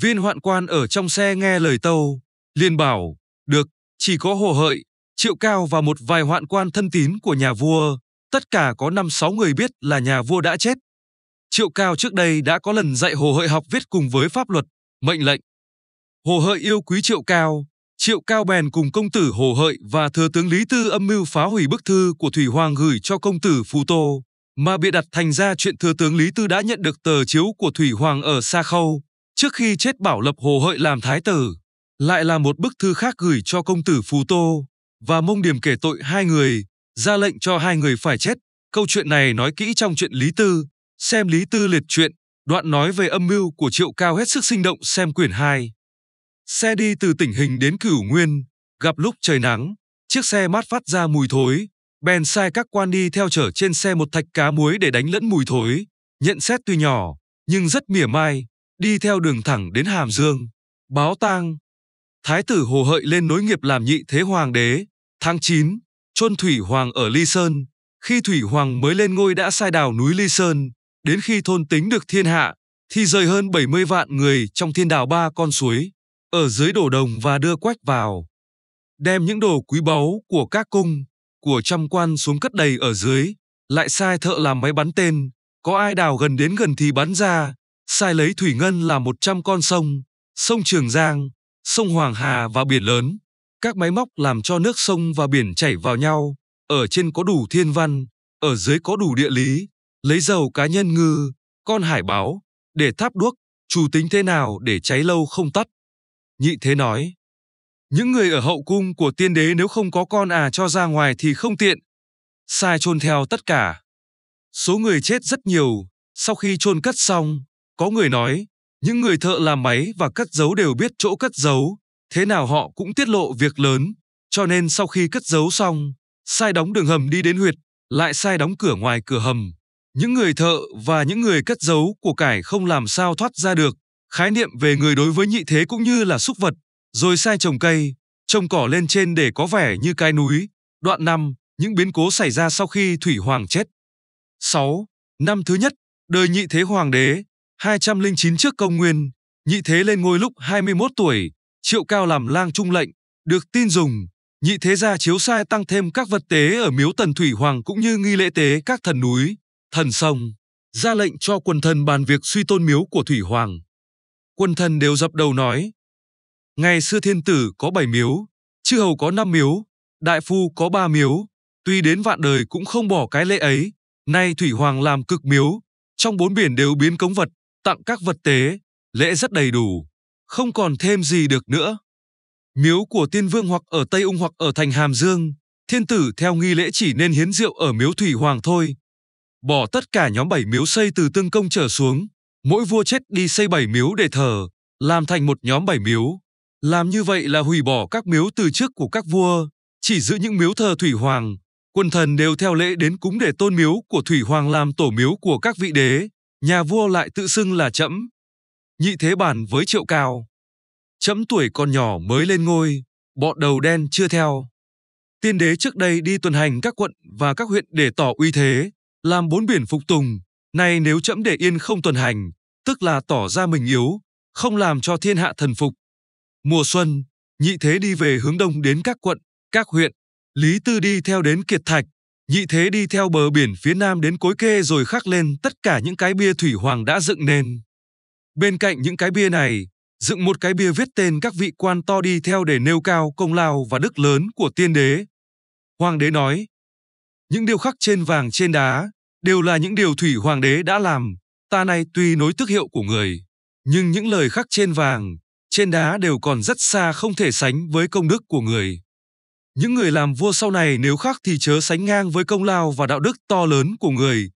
Viên hoạn quan ở trong xe nghe lời tâu, liền bảo, được, chỉ có hồ hợi, Triệu Cao và một vài hoạn quan thân tín của nhà vua, tất cả có 5-6 người biết là nhà vua đã chết. Triệu Cao trước đây đã có lần dạy Hồ Hợi học viết cùng với pháp luật, mệnh lệnh. Hồ Hợi yêu quý Triệu Cao, Triệu Cao bèn cùng công tử Hồ Hợi và thừa tướng Lý Tư âm mưu phá hủy bức thư của Thủy Hoàng gửi cho công tử Phú Tô, mà bị đặt thành ra chuyện thừa tướng Lý Tư đã nhận được tờ chiếu của Thủy Hoàng ở Sa Khâu, trước khi chết bảo lập Hồ Hợi làm thái tử. Lại là một bức thư khác gửi cho công tử Phú Tô, và mông điểm kể tội hai người, ra lệnh cho hai người phải chết. Câu chuyện này nói kỹ trong chuyện Lý Tư, xem Lý Tư liệt truyện, đoạn nói về âm mưu của Triệu Cao hết sức sinh động xem quyển 2. Xe đi từ tỉnh hình đến cửu nguyên, gặp lúc trời nắng, chiếc xe mát phát ra mùi thối, bèn sai các quan đi theo chở trên xe một thạch cá muối để đánh lẫn mùi thối, nhận xét tuy nhỏ, nhưng rất mỉa mai, đi theo đường thẳng đến Hàm Dương. Báo tang, Thái tử Hồ Hợi lên nối nghiệp làm nhị thế hoàng đế. Tháng 9, chôn Thủy Hoàng ở Ly Sơn. Khi Thủy Hoàng mới lên ngôi đã sai đào núi Ly Sơn, đến khi thôn tính được thiên hạ, thì rời hơn 70 vạn người trong thiên đảo ba con suối, ở dưới đổ đồng và đưa quách vào. Đem những đồ quý báu của các cung, của trăm quan xuống cất đầy ở dưới, lại sai thợ làm máy bắn tên, có ai đào gần đến gần thì bắn ra, sai lấy thủy ngân là 100 con sông, sông Trường Giang, sông Hoàng Hà và biển lớn. Các máy móc làm cho nước sông và biển chảy vào nhau, ở trên có đủ thiên văn, ở dưới có đủ địa lý, lấy dầu cá nhân ngư, con hải báo, để tháp đuốc, chủ tính thế nào để cháy lâu không tắt. Nhị thế nói, những người ở hậu cung của tiên đế nếu không có con à cho ra ngoài thì không tiện, sai chôn theo tất cả. Số người chết rất nhiều, sau khi chôn cất xong, có người nói, những người thợ làm máy và cất dấu đều biết chỗ cất dấu, thế nào họ cũng tiết lộ việc lớn, cho nên sau khi cất dấu xong, sai đóng đường hầm đi đến huyệt, lại sai đóng cửa ngoài cửa hầm. Những người thợ và những người cất giấu của cải không làm sao thoát ra được. Khái niệm về người đối với nhị thế cũng như là súc vật, rồi sai trồng cây, trồng cỏ lên trên để có vẻ như cái núi. Đoạn năm những biến cố xảy ra sau khi Thủy Hoàng chết. 6. Năm thứ nhất, đời nhị thế hoàng đế, 209 trước công nguyên, nhị thế lên ngôi lúc 21 tuổi, triệu cao làm lang trung lệnh, được tin dùng, nhị thế gia chiếu sai tăng thêm các vật tế ở miếu tần thủy hoàng cũng như nghi lễ tế các thần núi, thần sông, ra lệnh cho quần thần bàn việc suy tôn miếu của thủy hoàng. Quần thần đều dập đầu nói, ngày xưa thiên tử có 7 miếu, chư hầu có 5 miếu, đại phu có 3 miếu, tuy đến vạn đời cũng không bỏ cái lễ ấy, nay thủy hoàng làm cực miếu, trong bốn biển đều biến cống vật, tặng các vật tế, lễ rất đầy đủ, không còn thêm gì được nữa. Miếu của tiên vương hoặc ở Tây Ung hoặc ở thành Hàm Dương, thiên tử theo nghi lễ chỉ nên hiến rượu ở miếu Thủy Hoàng thôi. Bỏ tất cả nhóm bảy miếu xây từ tương công trở xuống, mỗi vua chết đi xây bảy miếu để thờ, làm thành một nhóm bảy miếu. Làm như vậy là hủy bỏ các miếu từ trước của các vua, chỉ giữ những miếu thờ Thủy Hoàng. Quân thần đều theo lễ đến cúng để tôn miếu của Thủy Hoàng làm tổ miếu của các vị đế nhà vua lại tự xưng là trẫm nhị thế bản với triệu cao trẫm tuổi còn nhỏ mới lên ngôi bọn đầu đen chưa theo tiên đế trước đây đi tuần hành các quận và các huyện để tỏ uy thế làm bốn biển phục tùng nay nếu trẫm để yên không tuần hành tức là tỏ ra mình yếu không làm cho thiên hạ thần phục mùa xuân nhị thế đi về hướng đông đến các quận các huyện lý tư đi theo đến kiệt thạch Nhị thế đi theo bờ biển phía nam đến cối kê rồi khắc lên tất cả những cái bia thủy hoàng đã dựng nên. Bên cạnh những cái bia này, dựng một cái bia viết tên các vị quan to đi theo để nêu cao công lao và đức lớn của tiên đế. Hoàng đế nói, những điều khắc trên vàng trên đá đều là những điều thủy hoàng đế đã làm, ta nay tuy nối tức hiệu của người, nhưng những lời khắc trên vàng, trên đá đều còn rất xa không thể sánh với công đức của người. Những người làm vua sau này nếu khác thì chớ sánh ngang với công lao và đạo đức to lớn của người.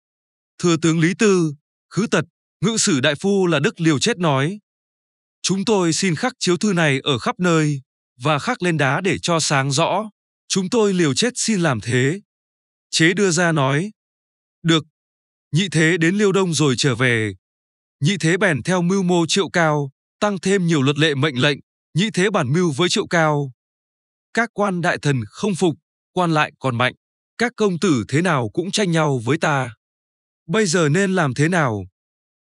Thừa tướng Lý Tư, khứ tật, ngự sử đại phu là Đức Liều Chết nói. Chúng tôi xin khắc chiếu thư này ở khắp nơi và khắc lên đá để cho sáng rõ. Chúng tôi liều chết xin làm thế. Chế đưa ra nói. Được, nhị thế đến liêu đông rồi trở về. Nhị thế bèn theo mưu mô triệu cao, tăng thêm nhiều luật lệ mệnh lệnh, nhị thế bản mưu với triệu cao, các quan đại thần không phục, quan lại còn mạnh, các công tử thế nào cũng tranh nhau với ta. Bây giờ nên làm thế nào?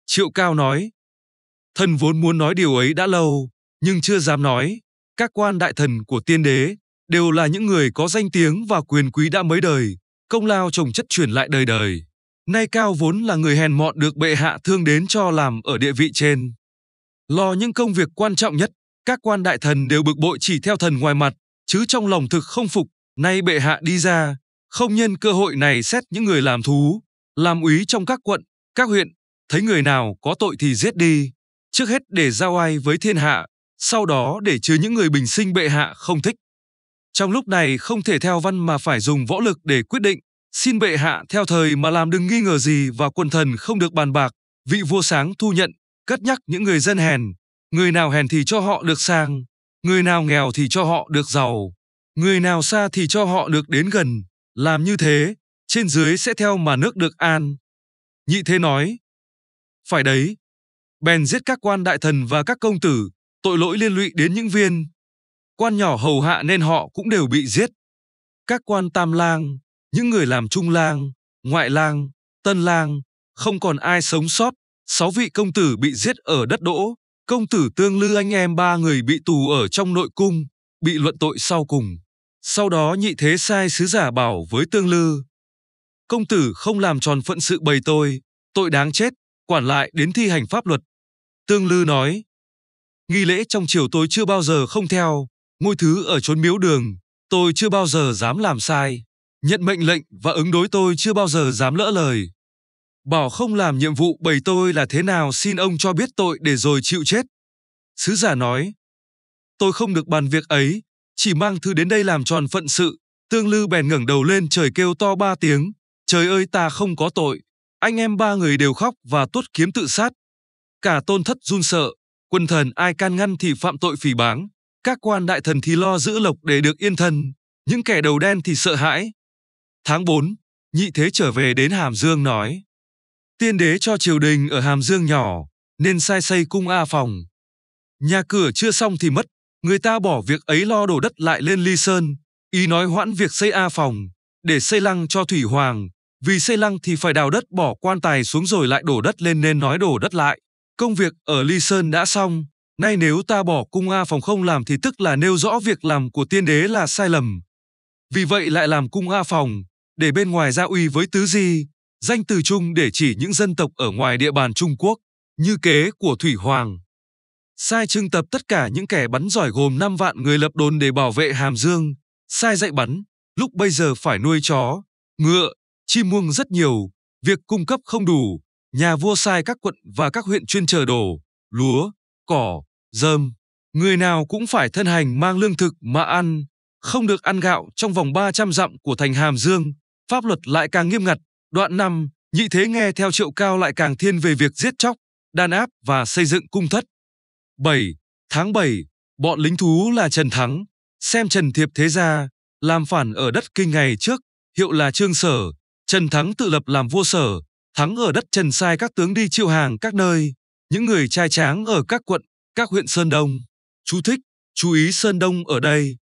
Triệu Cao nói, thần vốn muốn nói điều ấy đã lâu, nhưng chưa dám nói. Các quan đại thần của tiên đế đều là những người có danh tiếng và quyền quý đã mấy đời, công lao trồng chất truyền lại đời đời. Nay Cao vốn là người hèn mọn được bệ hạ thương đến cho làm ở địa vị trên. Lo những công việc quan trọng nhất, các quan đại thần đều bực bội chỉ theo thần ngoài mặt, chứ trong lòng thực không phục, nay bệ hạ đi ra, không nhân cơ hội này xét những người làm thú, làm úy trong các quận, các huyện, thấy người nào có tội thì giết đi, trước hết để giao ai với thiên hạ, sau đó để trừ những người bình sinh bệ hạ không thích. Trong lúc này không thể theo văn mà phải dùng võ lực để quyết định, xin bệ hạ theo thời mà làm đừng nghi ngờ gì và quần thần không được bàn bạc, vị vua sáng thu nhận, cất nhắc những người dân hèn, người nào hèn thì cho họ được sang, Người nào nghèo thì cho họ được giàu, người nào xa thì cho họ được đến gần. Làm như thế, trên dưới sẽ theo mà nước được an. Nhị thế nói, phải đấy, bèn giết các quan đại thần và các công tử, tội lỗi liên lụy đến những viên. Quan nhỏ hầu hạ nên họ cũng đều bị giết. Các quan tam lang, những người làm trung lang, ngoại lang, tân lang, không còn ai sống sót, sáu vị công tử bị giết ở đất đỗ, Công tử Tương Lư anh em ba người bị tù ở trong nội cung, bị luận tội sau cùng. Sau đó nhị thế sai sứ giả bảo với Tương Lư. Công tử không làm tròn phận sự bầy tôi, tội đáng chết, quản lại đến thi hành pháp luật. Tương Lư nói, nghi lễ trong chiều tôi chưa bao giờ không theo, ngôi thứ ở chốn miếu đường, tôi chưa bao giờ dám làm sai. Nhận mệnh lệnh và ứng đối tôi chưa bao giờ dám lỡ lời bỏ không làm nhiệm vụ bầy tôi là thế nào xin ông cho biết tội để rồi chịu chết. Sứ giả nói, tôi không được bàn việc ấy, chỉ mang thư đến đây làm tròn phận sự. Tương Lư bèn ngẩng đầu lên trời kêu to ba tiếng, trời ơi ta không có tội. Anh em ba người đều khóc và tuốt kiếm tự sát. Cả tôn thất run sợ, quân thần ai can ngăn thì phạm tội phỉ báng. Các quan đại thần thì lo giữ lộc để được yên thân, những kẻ đầu đen thì sợ hãi. Tháng 4, nhị thế trở về đến Hàm Dương nói. Tiên đế cho triều đình ở Hàm Dương nhỏ, nên sai xây cung A phòng. Nhà cửa chưa xong thì mất, người ta bỏ việc ấy lo đổ đất lại lên Ly Sơn, ý nói hoãn việc xây A phòng, để xây lăng cho Thủy Hoàng, vì xây lăng thì phải đào đất bỏ quan tài xuống rồi lại đổ đất lên nên nói đổ đất lại. Công việc ở Ly Sơn đã xong, nay nếu ta bỏ cung A phòng không làm thì tức là nêu rõ việc làm của tiên đế là sai lầm. Vì vậy lại làm cung A phòng, để bên ngoài ra uy với tứ di, danh từ chung để chỉ những dân tộc ở ngoài địa bàn Trung Quốc, như kế của Thủy Hoàng. Sai trưng tập tất cả những kẻ bắn giỏi gồm 5 vạn người lập đồn để bảo vệ Hàm Dương, sai dạy bắn, lúc bây giờ phải nuôi chó, ngựa, chim muông rất nhiều, việc cung cấp không đủ, nhà vua sai các quận và các huyện chuyên chờ đồ, lúa, cỏ, dơm. Người nào cũng phải thân hành mang lương thực mà ăn, không được ăn gạo trong vòng 300 dặm của thành Hàm Dương, pháp luật lại càng nghiêm ngặt Đoạn 5, nhị thế nghe theo triệu cao lại càng thiên về việc giết chóc, đàn áp và xây dựng cung thất. 7. Tháng 7, bọn lính thú là Trần Thắng, xem Trần Thiệp Thế Gia, làm phản ở đất kinh ngày trước, hiệu là Trương Sở, Trần Thắng tự lập làm vua sở, thắng ở đất Trần sai các tướng đi triệu hàng các nơi, những người trai tráng ở các quận, các huyện Sơn Đông. Chú thích, chú ý Sơn Đông ở đây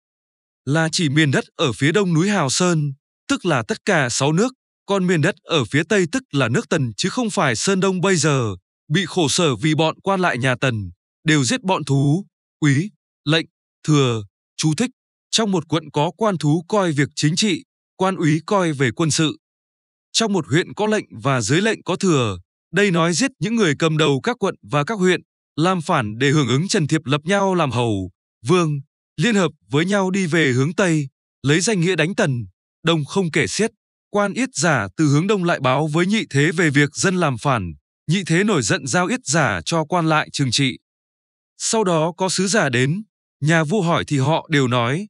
là chỉ miền đất ở phía đông núi Hào Sơn, tức là tất cả sáu nước còn miền đất ở phía Tây tức là nước Tần chứ không phải Sơn Đông bây giờ, bị khổ sở vì bọn quan lại nhà Tần, đều giết bọn thú, quý, lệnh, thừa, chú thích. Trong một quận có quan thú coi việc chính trị, quan úy coi về quân sự. Trong một huyện có lệnh và dưới lệnh có thừa, đây nói giết những người cầm đầu các quận và các huyện, làm phản để hưởng ứng Trần Thiệp lập nhau làm hầu, vương, liên hợp với nhau đi về hướng Tây, lấy danh nghĩa đánh Tần, đông không kể xiết. Quan Yết Giả từ hướng đông lại báo với nhị thế về việc dân làm phản, nhị thế nổi giận giao Yết Giả cho quan lại trừng trị. Sau đó có sứ giả đến, nhà vua hỏi thì họ đều nói.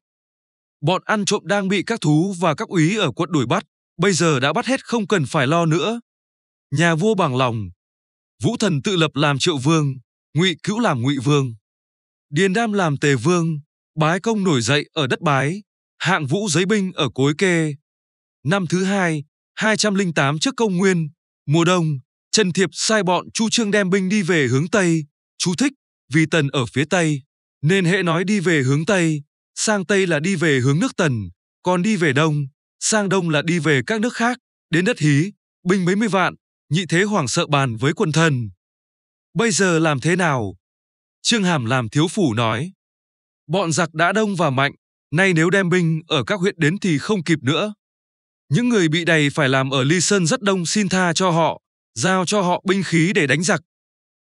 Bọn ăn trộm đang bị các thú và các úy ở quận đuổi bắt, bây giờ đã bắt hết không cần phải lo nữa. Nhà vua bằng lòng. Vũ thần tự lập làm triệu vương, ngụy cữu làm ngụy vương. Điền đam làm tề vương, bái công nổi dậy ở đất bái, hạng vũ giấy binh ở cối kê, Năm thứ hai, 208 trước công nguyên, mùa đông, Trần Thiệp sai bọn Chu Trương đem binh đi về hướng Tây, chú thích, vì Tần ở phía Tây, nên hệ nói đi về hướng Tây, sang Tây là đi về hướng nước Tần, còn đi về Đông, sang Đông là đi về các nước khác, đến đất Hí, binh mấy mươi vạn, nhị thế hoàng sợ bàn với quân thần. Bây giờ làm thế nào? Trương Hàm làm thiếu phủ nói. Bọn giặc đã đông và mạnh, nay nếu đem binh ở các huyện đến thì không kịp nữa. Những người bị đầy phải làm ở ly sơn rất đông xin tha cho họ, giao cho họ binh khí để đánh giặc.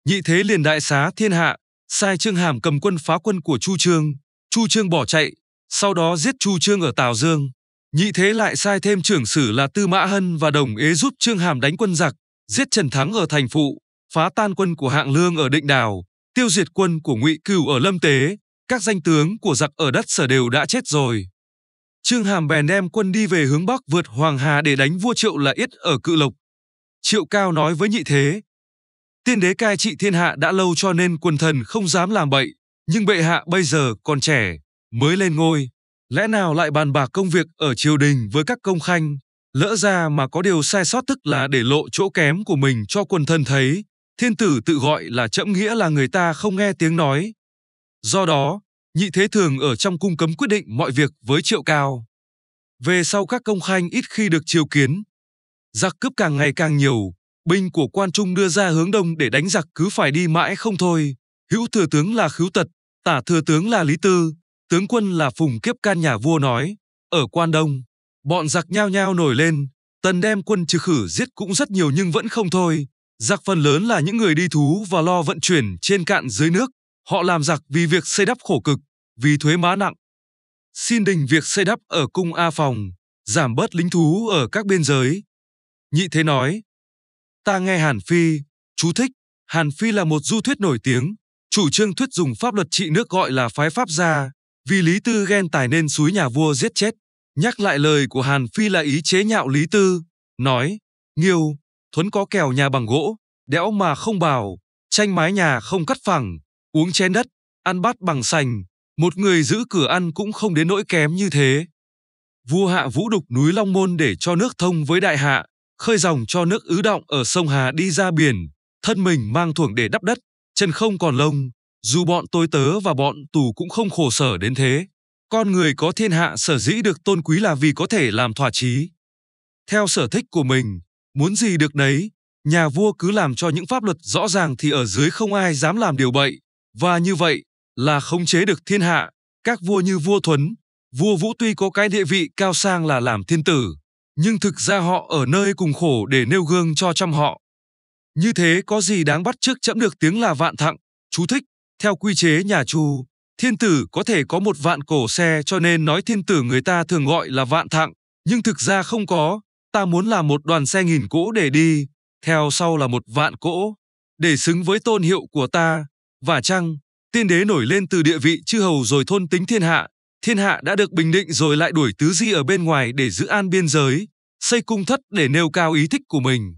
Nhị thế liền đại xá thiên hạ, sai Trương Hàm cầm quân phá quân của Chu Trương, Chu Trương bỏ chạy, sau đó giết Chu Trương ở Tào Dương. Nhị thế lại sai thêm trưởng sử là Tư Mã Hân và Đồng Ế giúp Trương Hàm đánh quân giặc, giết Trần Thắng ở Thành Phụ, phá tan quân của Hạng Lương ở Định Đào, tiêu diệt quân của Ngụy Cửu ở Lâm Tế. Các danh tướng của giặc ở đất sở đều đã chết rồi. Trương Hàm bèn đem quân đi về hướng Bắc vượt Hoàng Hà để đánh vua Triệu là Yết ở Cự Lộc. Triệu Cao nói với nhị thế. Tiên đế cai trị thiên hạ đã lâu cho nên quần thần không dám làm bậy, nhưng bệ hạ bây giờ còn trẻ, mới lên ngôi. Lẽ nào lại bàn bạc công việc ở triều đình với các công khanh, lỡ ra mà có điều sai sót tức là để lộ chỗ kém của mình cho quần thần thấy. Thiên tử tự gọi là chậm nghĩa là người ta không nghe tiếng nói. Do đó, Nhị Thế Thường ở trong cung cấm quyết định mọi việc với Triệu Cao. Về sau các công khanh ít khi được chiều kiến. Giặc cướp càng ngày càng nhiều, binh của quan trung đưa ra hướng đông để đánh giặc cứ phải đi mãi không thôi. Hữu thừa tướng là khứu tật, tả thừa tướng là Lý Tư, tướng quân là Phùng Kiếp Can nhà vua nói. Ở quan đông, bọn giặc nhao nhao nổi lên, tần đem quân trừ khử giết cũng rất nhiều nhưng vẫn không thôi. Giặc phần lớn là những người đi thú và lo vận chuyển trên cạn dưới nước. Họ làm giặc vì việc xây đắp khổ cực, vì thuế má nặng. Xin đình việc xây đắp ở cung A phòng, giảm bớt lính thú ở các biên giới. Nhị Thế nói, ta nghe Hàn Phi, chú thích, Hàn Phi là một du thuyết nổi tiếng, chủ trương thuyết dùng pháp luật trị nước gọi là phái pháp gia, vì Lý Tư ghen tài nên suối nhà vua giết chết. Nhắc lại lời của Hàn Phi là ý chế nhạo Lý Tư, nói, nghiêu, thuấn có kèo nhà bằng gỗ, đẽo mà không bào, tranh mái nhà không cắt phẳng, uống chén đất, ăn bát bằng sành, một người giữ cửa ăn cũng không đến nỗi kém như thế. Vua Hạ Vũ đục núi Long Môn để cho nước thông với đại hạ, khơi dòng cho nước ứ động ở sông Hà đi ra biển, thân mình mang thuồng để đắp đất, chân không còn lông, dù bọn tôi tớ và bọn tù cũng không khổ sở đến thế. Con người có thiên hạ sở dĩ được tôn quý là vì có thể làm thỏa chí. Theo sở thích của mình, muốn gì được đấy, nhà vua cứ làm cho những pháp luật rõ ràng thì ở dưới không ai dám làm điều bậy, và như vậy là khống chế được thiên hạ, các vua như vua Thuấn, vua Vũ tuy có cái địa vị cao sang là làm thiên tử, nhưng thực ra họ ở nơi cùng khổ để nêu gương cho trăm họ. Như thế có gì đáng bắt trước chẫm được tiếng là vạn thặng, chú thích, theo quy chế nhà Chu, thiên tử có thể có một vạn cổ xe cho nên nói thiên tử người ta thường gọi là vạn thặng, nhưng thực ra không có, ta muốn là một đoàn xe nghìn cỗ để đi, theo sau là một vạn cỗ, để xứng với tôn hiệu của ta, và chăng, tiên đế nổi lên từ địa vị chư hầu rồi thôn tính thiên hạ, thiên hạ đã được bình định rồi lại đuổi tứ di ở bên ngoài để giữ an biên giới, xây cung thất để nêu cao ý thích của mình.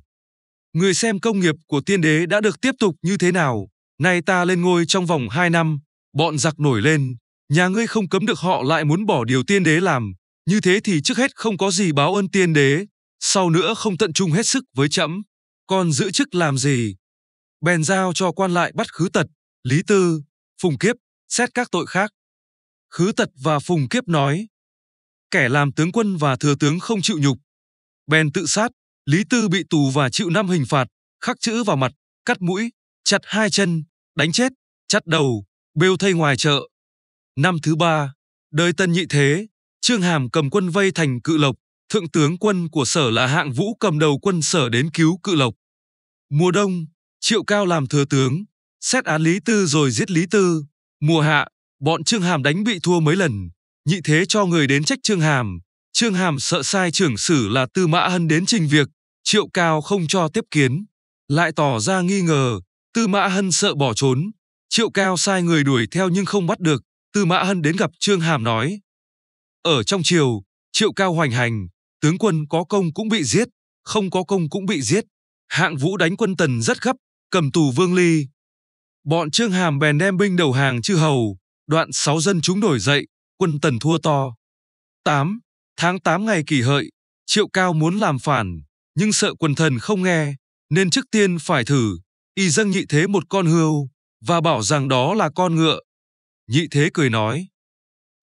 Người xem công nghiệp của tiên đế đã được tiếp tục như thế nào, nay ta lên ngôi trong vòng hai năm, bọn giặc nổi lên, nhà ngươi không cấm được họ lại muốn bỏ điều tiên đế làm, như thế thì trước hết không có gì báo ơn tiên đế, sau nữa không tận trung hết sức với trẫm, còn giữ chức làm gì? Bèn giao cho quan lại bắt khứ tật, Lý Tư, Phùng Kiếp, xét các tội khác. Khứ Tật và Phùng Kiếp nói, kẻ làm tướng quân và thừa tướng không chịu nhục. Bèn tự sát, Lý Tư bị tù và chịu năm hình phạt, khắc chữ vào mặt, cắt mũi, chặt hai chân, đánh chết, chặt đầu, bêu thây ngoài chợ. Năm thứ ba, đời tân nhị thế, Trương Hàm cầm quân vây thành cự lộc, thượng tướng quân của sở là hạng vũ cầm đầu quân sở đến cứu cự lộc. Mùa đông, Triệu Cao làm thừa tướng, Xét án Lý Tư rồi giết Lý Tư, mùa hạ, bọn Trương Hàm đánh bị thua mấy lần, nhị thế cho người đến trách Trương Hàm. Trương Hàm sợ sai trưởng sử là Tư Mã Hân đến trình việc, Triệu Cao không cho tiếp kiến, lại tỏ ra nghi ngờ, Tư Mã Hân sợ bỏ trốn, Triệu Cao sai người đuổi theo nhưng không bắt được, Tư Mã Hân đến gặp Trương Hàm nói. Ở trong triều, Triệu Cao hoành hành, tướng quân có công cũng bị giết, không có công cũng bị giết. Hạng Vũ đánh quân Tần rất gấp, cầm tù Vương Ly, Bọn Trương Hàm bèn đem binh đầu hàng chư hầu, đoạn sáu dân chúng nổi dậy, quân tần thua to. 8. Tháng 8 ngày kỷ hợi, Triệu Cao muốn làm phản, nhưng sợ quần thần không nghe, nên trước tiên phải thử, y dâng nhị thế một con hươu, và bảo rằng đó là con ngựa. Nhị thế cười nói,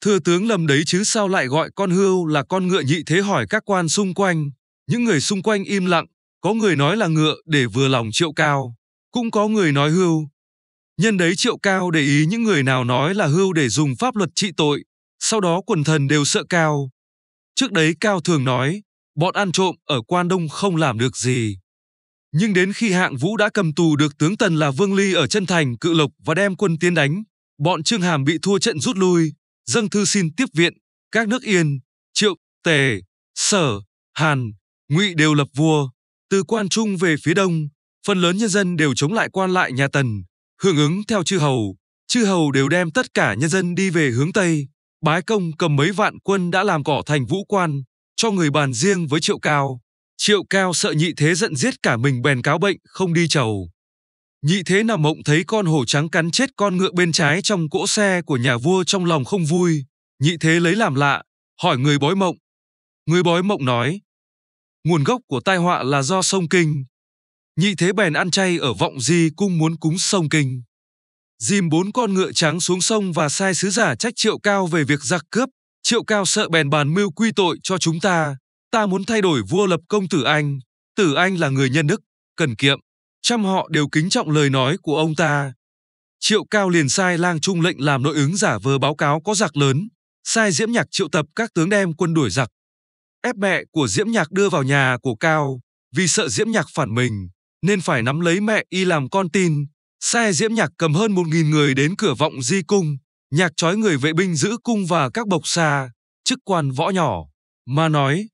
thưa tướng lầm đấy chứ sao lại gọi con hươu là con ngựa nhị thế hỏi các quan xung quanh. Những người xung quanh im lặng, có người nói là ngựa để vừa lòng triệu cao, cũng có người nói hươu, Nhân đấy Triệu Cao để ý những người nào nói là hưu để dùng pháp luật trị tội, sau đó quần thần đều sợ Cao. Trước đấy Cao thường nói, bọn ăn trộm ở Quan Đông không làm được gì. Nhưng đến khi hạng vũ đã cầm tù được tướng tần là Vương Ly ở chân thành cự lộc và đem quân tiến đánh, bọn Trương Hàm bị thua trận rút lui, dâng thư xin tiếp viện, các nước Yên, Triệu, Tề, Sở, Hàn, Ngụy đều lập vua. Từ quan trung về phía đông, phần lớn nhân dân đều chống lại quan lại nhà Tần, hưởng ứng theo chư hầu, chư hầu đều đem tất cả nhân dân đi về hướng Tây. Bái công cầm mấy vạn quân đã làm cỏ thành vũ quan, cho người bàn riêng với triệu cao. Triệu cao sợ nhị thế giận giết cả mình bèn cáo bệnh, không đi chầu. Nhị thế nằm mộng thấy con hổ trắng cắn chết con ngựa bên trái trong cỗ xe của nhà vua trong lòng không vui. Nhị thế lấy làm lạ, hỏi người bói mộng. Người bói mộng nói, nguồn gốc của tai họa là do sông Kinh, Nhị thế bèn ăn chay ở vọng di cung muốn cúng sông kinh. Dìm bốn con ngựa trắng xuống sông và sai sứ giả trách triệu cao về việc giặc cướp. Triệu cao sợ bèn bàn mưu quy tội cho chúng ta. Ta muốn thay đổi vua lập công tử Anh. Tử Anh là người nhân đức, cần kiệm. Trăm họ đều kính trọng lời nói của ông ta. Triệu cao liền sai lang trung lệnh làm nội ứng giả vờ báo cáo có giặc lớn. Sai diễm nhạc triệu tập các tướng đem quân đuổi giặc. Ép mẹ của diễm nhạc đưa vào nhà của cao vì sợ diễm nhạc phản mình nên phải nắm lấy mẹ y làm con tin. Xe diễm nhạc cầm hơn một nghìn người đến cửa vọng di cung, nhạc trói người vệ binh giữ cung và các bộc xa, chức quan võ nhỏ, mà nói.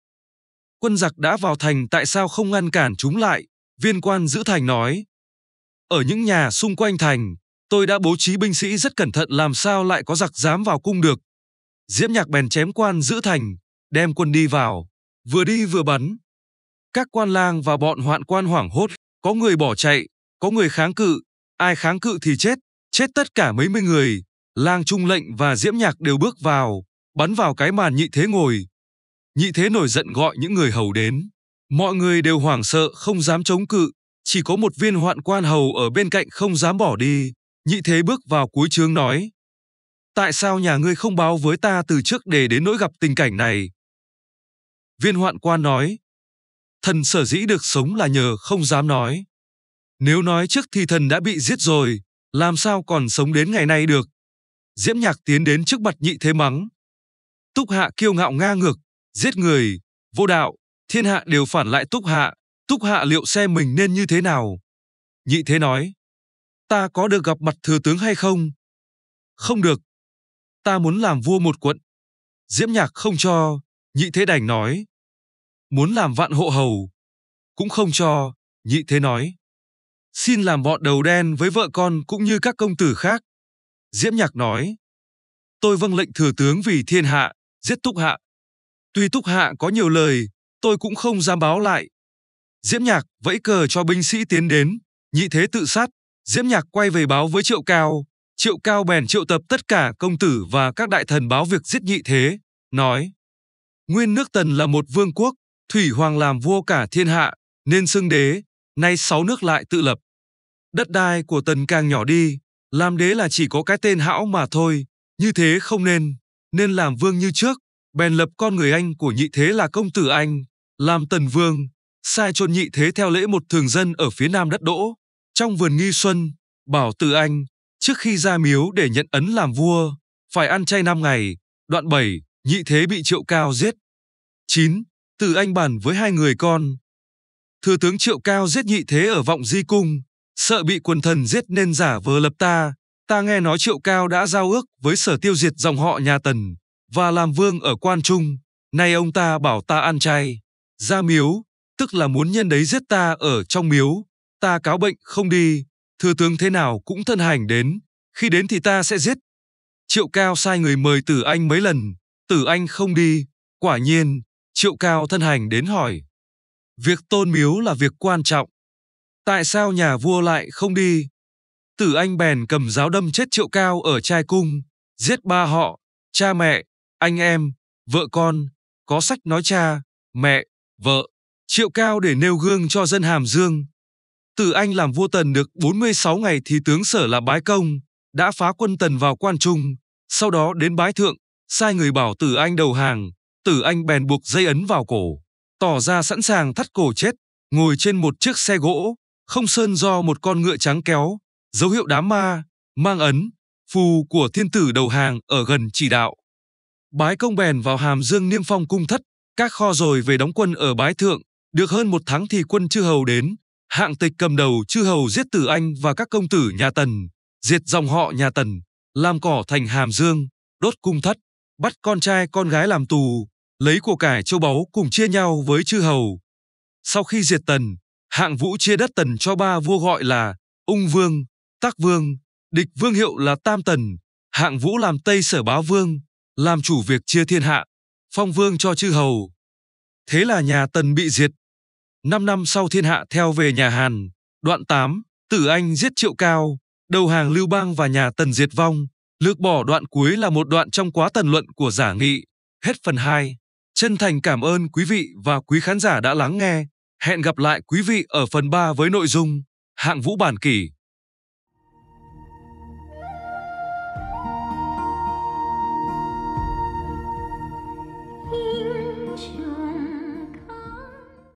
Quân giặc đã vào thành tại sao không ngăn cản chúng lại, viên quan giữ thành nói. Ở những nhà xung quanh thành, tôi đã bố trí binh sĩ rất cẩn thận làm sao lại có giặc dám vào cung được. Diễm nhạc bèn chém quan giữ thành, đem quân đi vào, vừa đi vừa bắn. Các quan lang và bọn hoạn quan hoảng hốt có người bỏ chạy, có người kháng cự, ai kháng cự thì chết, chết tất cả mấy mươi người. Lang Trung Lệnh và Diễm Nhạc đều bước vào, bắn vào cái màn nhị thế ngồi. Nhị thế nổi giận gọi những người hầu đến. Mọi người đều hoảng sợ không dám chống cự, chỉ có một viên hoạn quan hầu ở bên cạnh không dám bỏ đi. Nhị thế bước vào cuối chương nói. Tại sao nhà ngươi không báo với ta từ trước để đến nỗi gặp tình cảnh này? Viên hoạn quan nói, thần sở dĩ được sống là nhờ không dám nói. Nếu nói trước thì thần đã bị giết rồi, làm sao còn sống đến ngày nay được. Diễm nhạc tiến đến trước mặt nhị thế mắng. Túc hạ kiêu ngạo nga ngược, giết người, vô đạo, thiên hạ đều phản lại túc hạ, túc hạ liệu xem mình nên như thế nào. Nhị thế nói, ta có được gặp mặt thừa tướng hay không? Không được, ta muốn làm vua một quận. Diễm nhạc không cho, nhị thế đành nói, muốn làm vạn hộ hầu, cũng không cho, nhị thế nói. Xin làm bọn đầu đen với vợ con cũng như các công tử khác. Diễm nhạc nói, tôi vâng lệnh thừa tướng vì thiên hạ, giết túc hạ. Tuy túc hạ có nhiều lời, tôi cũng không dám báo lại. Diễm nhạc vẫy cờ cho binh sĩ tiến đến, nhị thế tự sát, Diễm nhạc quay về báo với triệu cao. Triệu cao bèn triệu tập tất cả công tử và các đại thần báo việc giết nhị thế, nói Nguyên nước Tần là một vương quốc, Thủy Hoàng làm vua cả thiên hạ, nên xưng đế, nay sáu nước lại tự lập. Đất đai của Tần càng nhỏ đi, làm đế là chỉ có cái tên hão mà thôi, như thế không nên, nên làm vương như trước, bèn lập con người anh của nhị thế là công tử anh, làm tần vương, sai chôn nhị thế theo lễ một thường dân ở phía nam đất đỗ, trong vườn nghi xuân, bảo tử anh, trước khi ra miếu để nhận ấn làm vua, phải ăn chay năm ngày, đoạn 7, nhị thế bị triệu cao giết. 9 từ anh bàn với hai người con. Thừa tướng Triệu Cao giết nhị thế ở vọng di cung, sợ bị quần thần giết nên giả vờ lập ta. Ta nghe nói Triệu Cao đã giao ước với sở tiêu diệt dòng họ nhà Tần, và làm vương ở Quan Trung. Nay ông ta bảo ta ăn chay, ra miếu, tức là muốn nhân đấy giết ta ở trong miếu. Ta cáo bệnh không đi, thừa tướng thế nào cũng thân hành đến, khi đến thì ta sẽ giết. Triệu Cao sai người mời Tử Anh mấy lần, Tử Anh không đi, quả nhiên, Triệu Cao thân hành đến hỏi. Việc tôn miếu là việc quan trọng. Tại sao nhà vua lại không đi? Tử Anh bèn cầm giáo đâm chết Triệu Cao ở trai cung, giết ba họ, cha mẹ, anh em, vợ con, có sách nói cha, mẹ, vợ. Triệu Cao để nêu gương cho dân Hàm Dương. Tử Anh làm vua Tần được 46 ngày thì tướng sở là Bái Công, đã phá quân Tần vào Quan Trung, sau đó đến Bái Thượng, sai người bảo Tử Anh đầu hàng, Tử Anh bèn buộc dây ấn vào cổ, tỏ ra sẵn sàng thắt cổ chết, ngồi trên một chiếc xe gỗ, không sơn do một con ngựa trắng kéo, dấu hiệu đám ma, mang ấn, phù của thiên tử đầu hàng ở gần chỉ đạo. Bái công bèn vào hàm dương niêm phong cung thất, các kho rồi về đóng quân ở bái thượng, được hơn một tháng thì quân chư hầu đến, hạng tịch cầm đầu chư hầu giết tử anh và các công tử nhà tần, diệt dòng họ nhà tần, làm cỏ thành hàm dương, đốt cung thất, bắt con trai con gái làm tù, lấy của cải châu báu cùng chia nhau với chư hầu. Sau khi diệt Tần, hạng vũ chia đất Tần cho ba vua gọi là Ung Vương, Tác Vương, Địch Vương hiệu là Tam Tần, hạng vũ làm Tây Sở Bá Vương, làm chủ việc chia thiên hạ, phong vương cho chư hầu. Thế là nhà Tần bị diệt. Năm năm sau thiên hạ theo về nhà Hàn, đoạn 8, Tử Anh giết Triệu Cao, đầu hàng Lưu Bang và nhà Tần diệt vong, lược bỏ đoạn cuối là một đoạn trong quá tần luận của giả nghị. Hết phần 2. Chân thành cảm ơn quý vị và quý khán giả đã lắng nghe. Hẹn gặp lại quý vị ở phần 3 với nội dung Hạng vũ bản kỷ.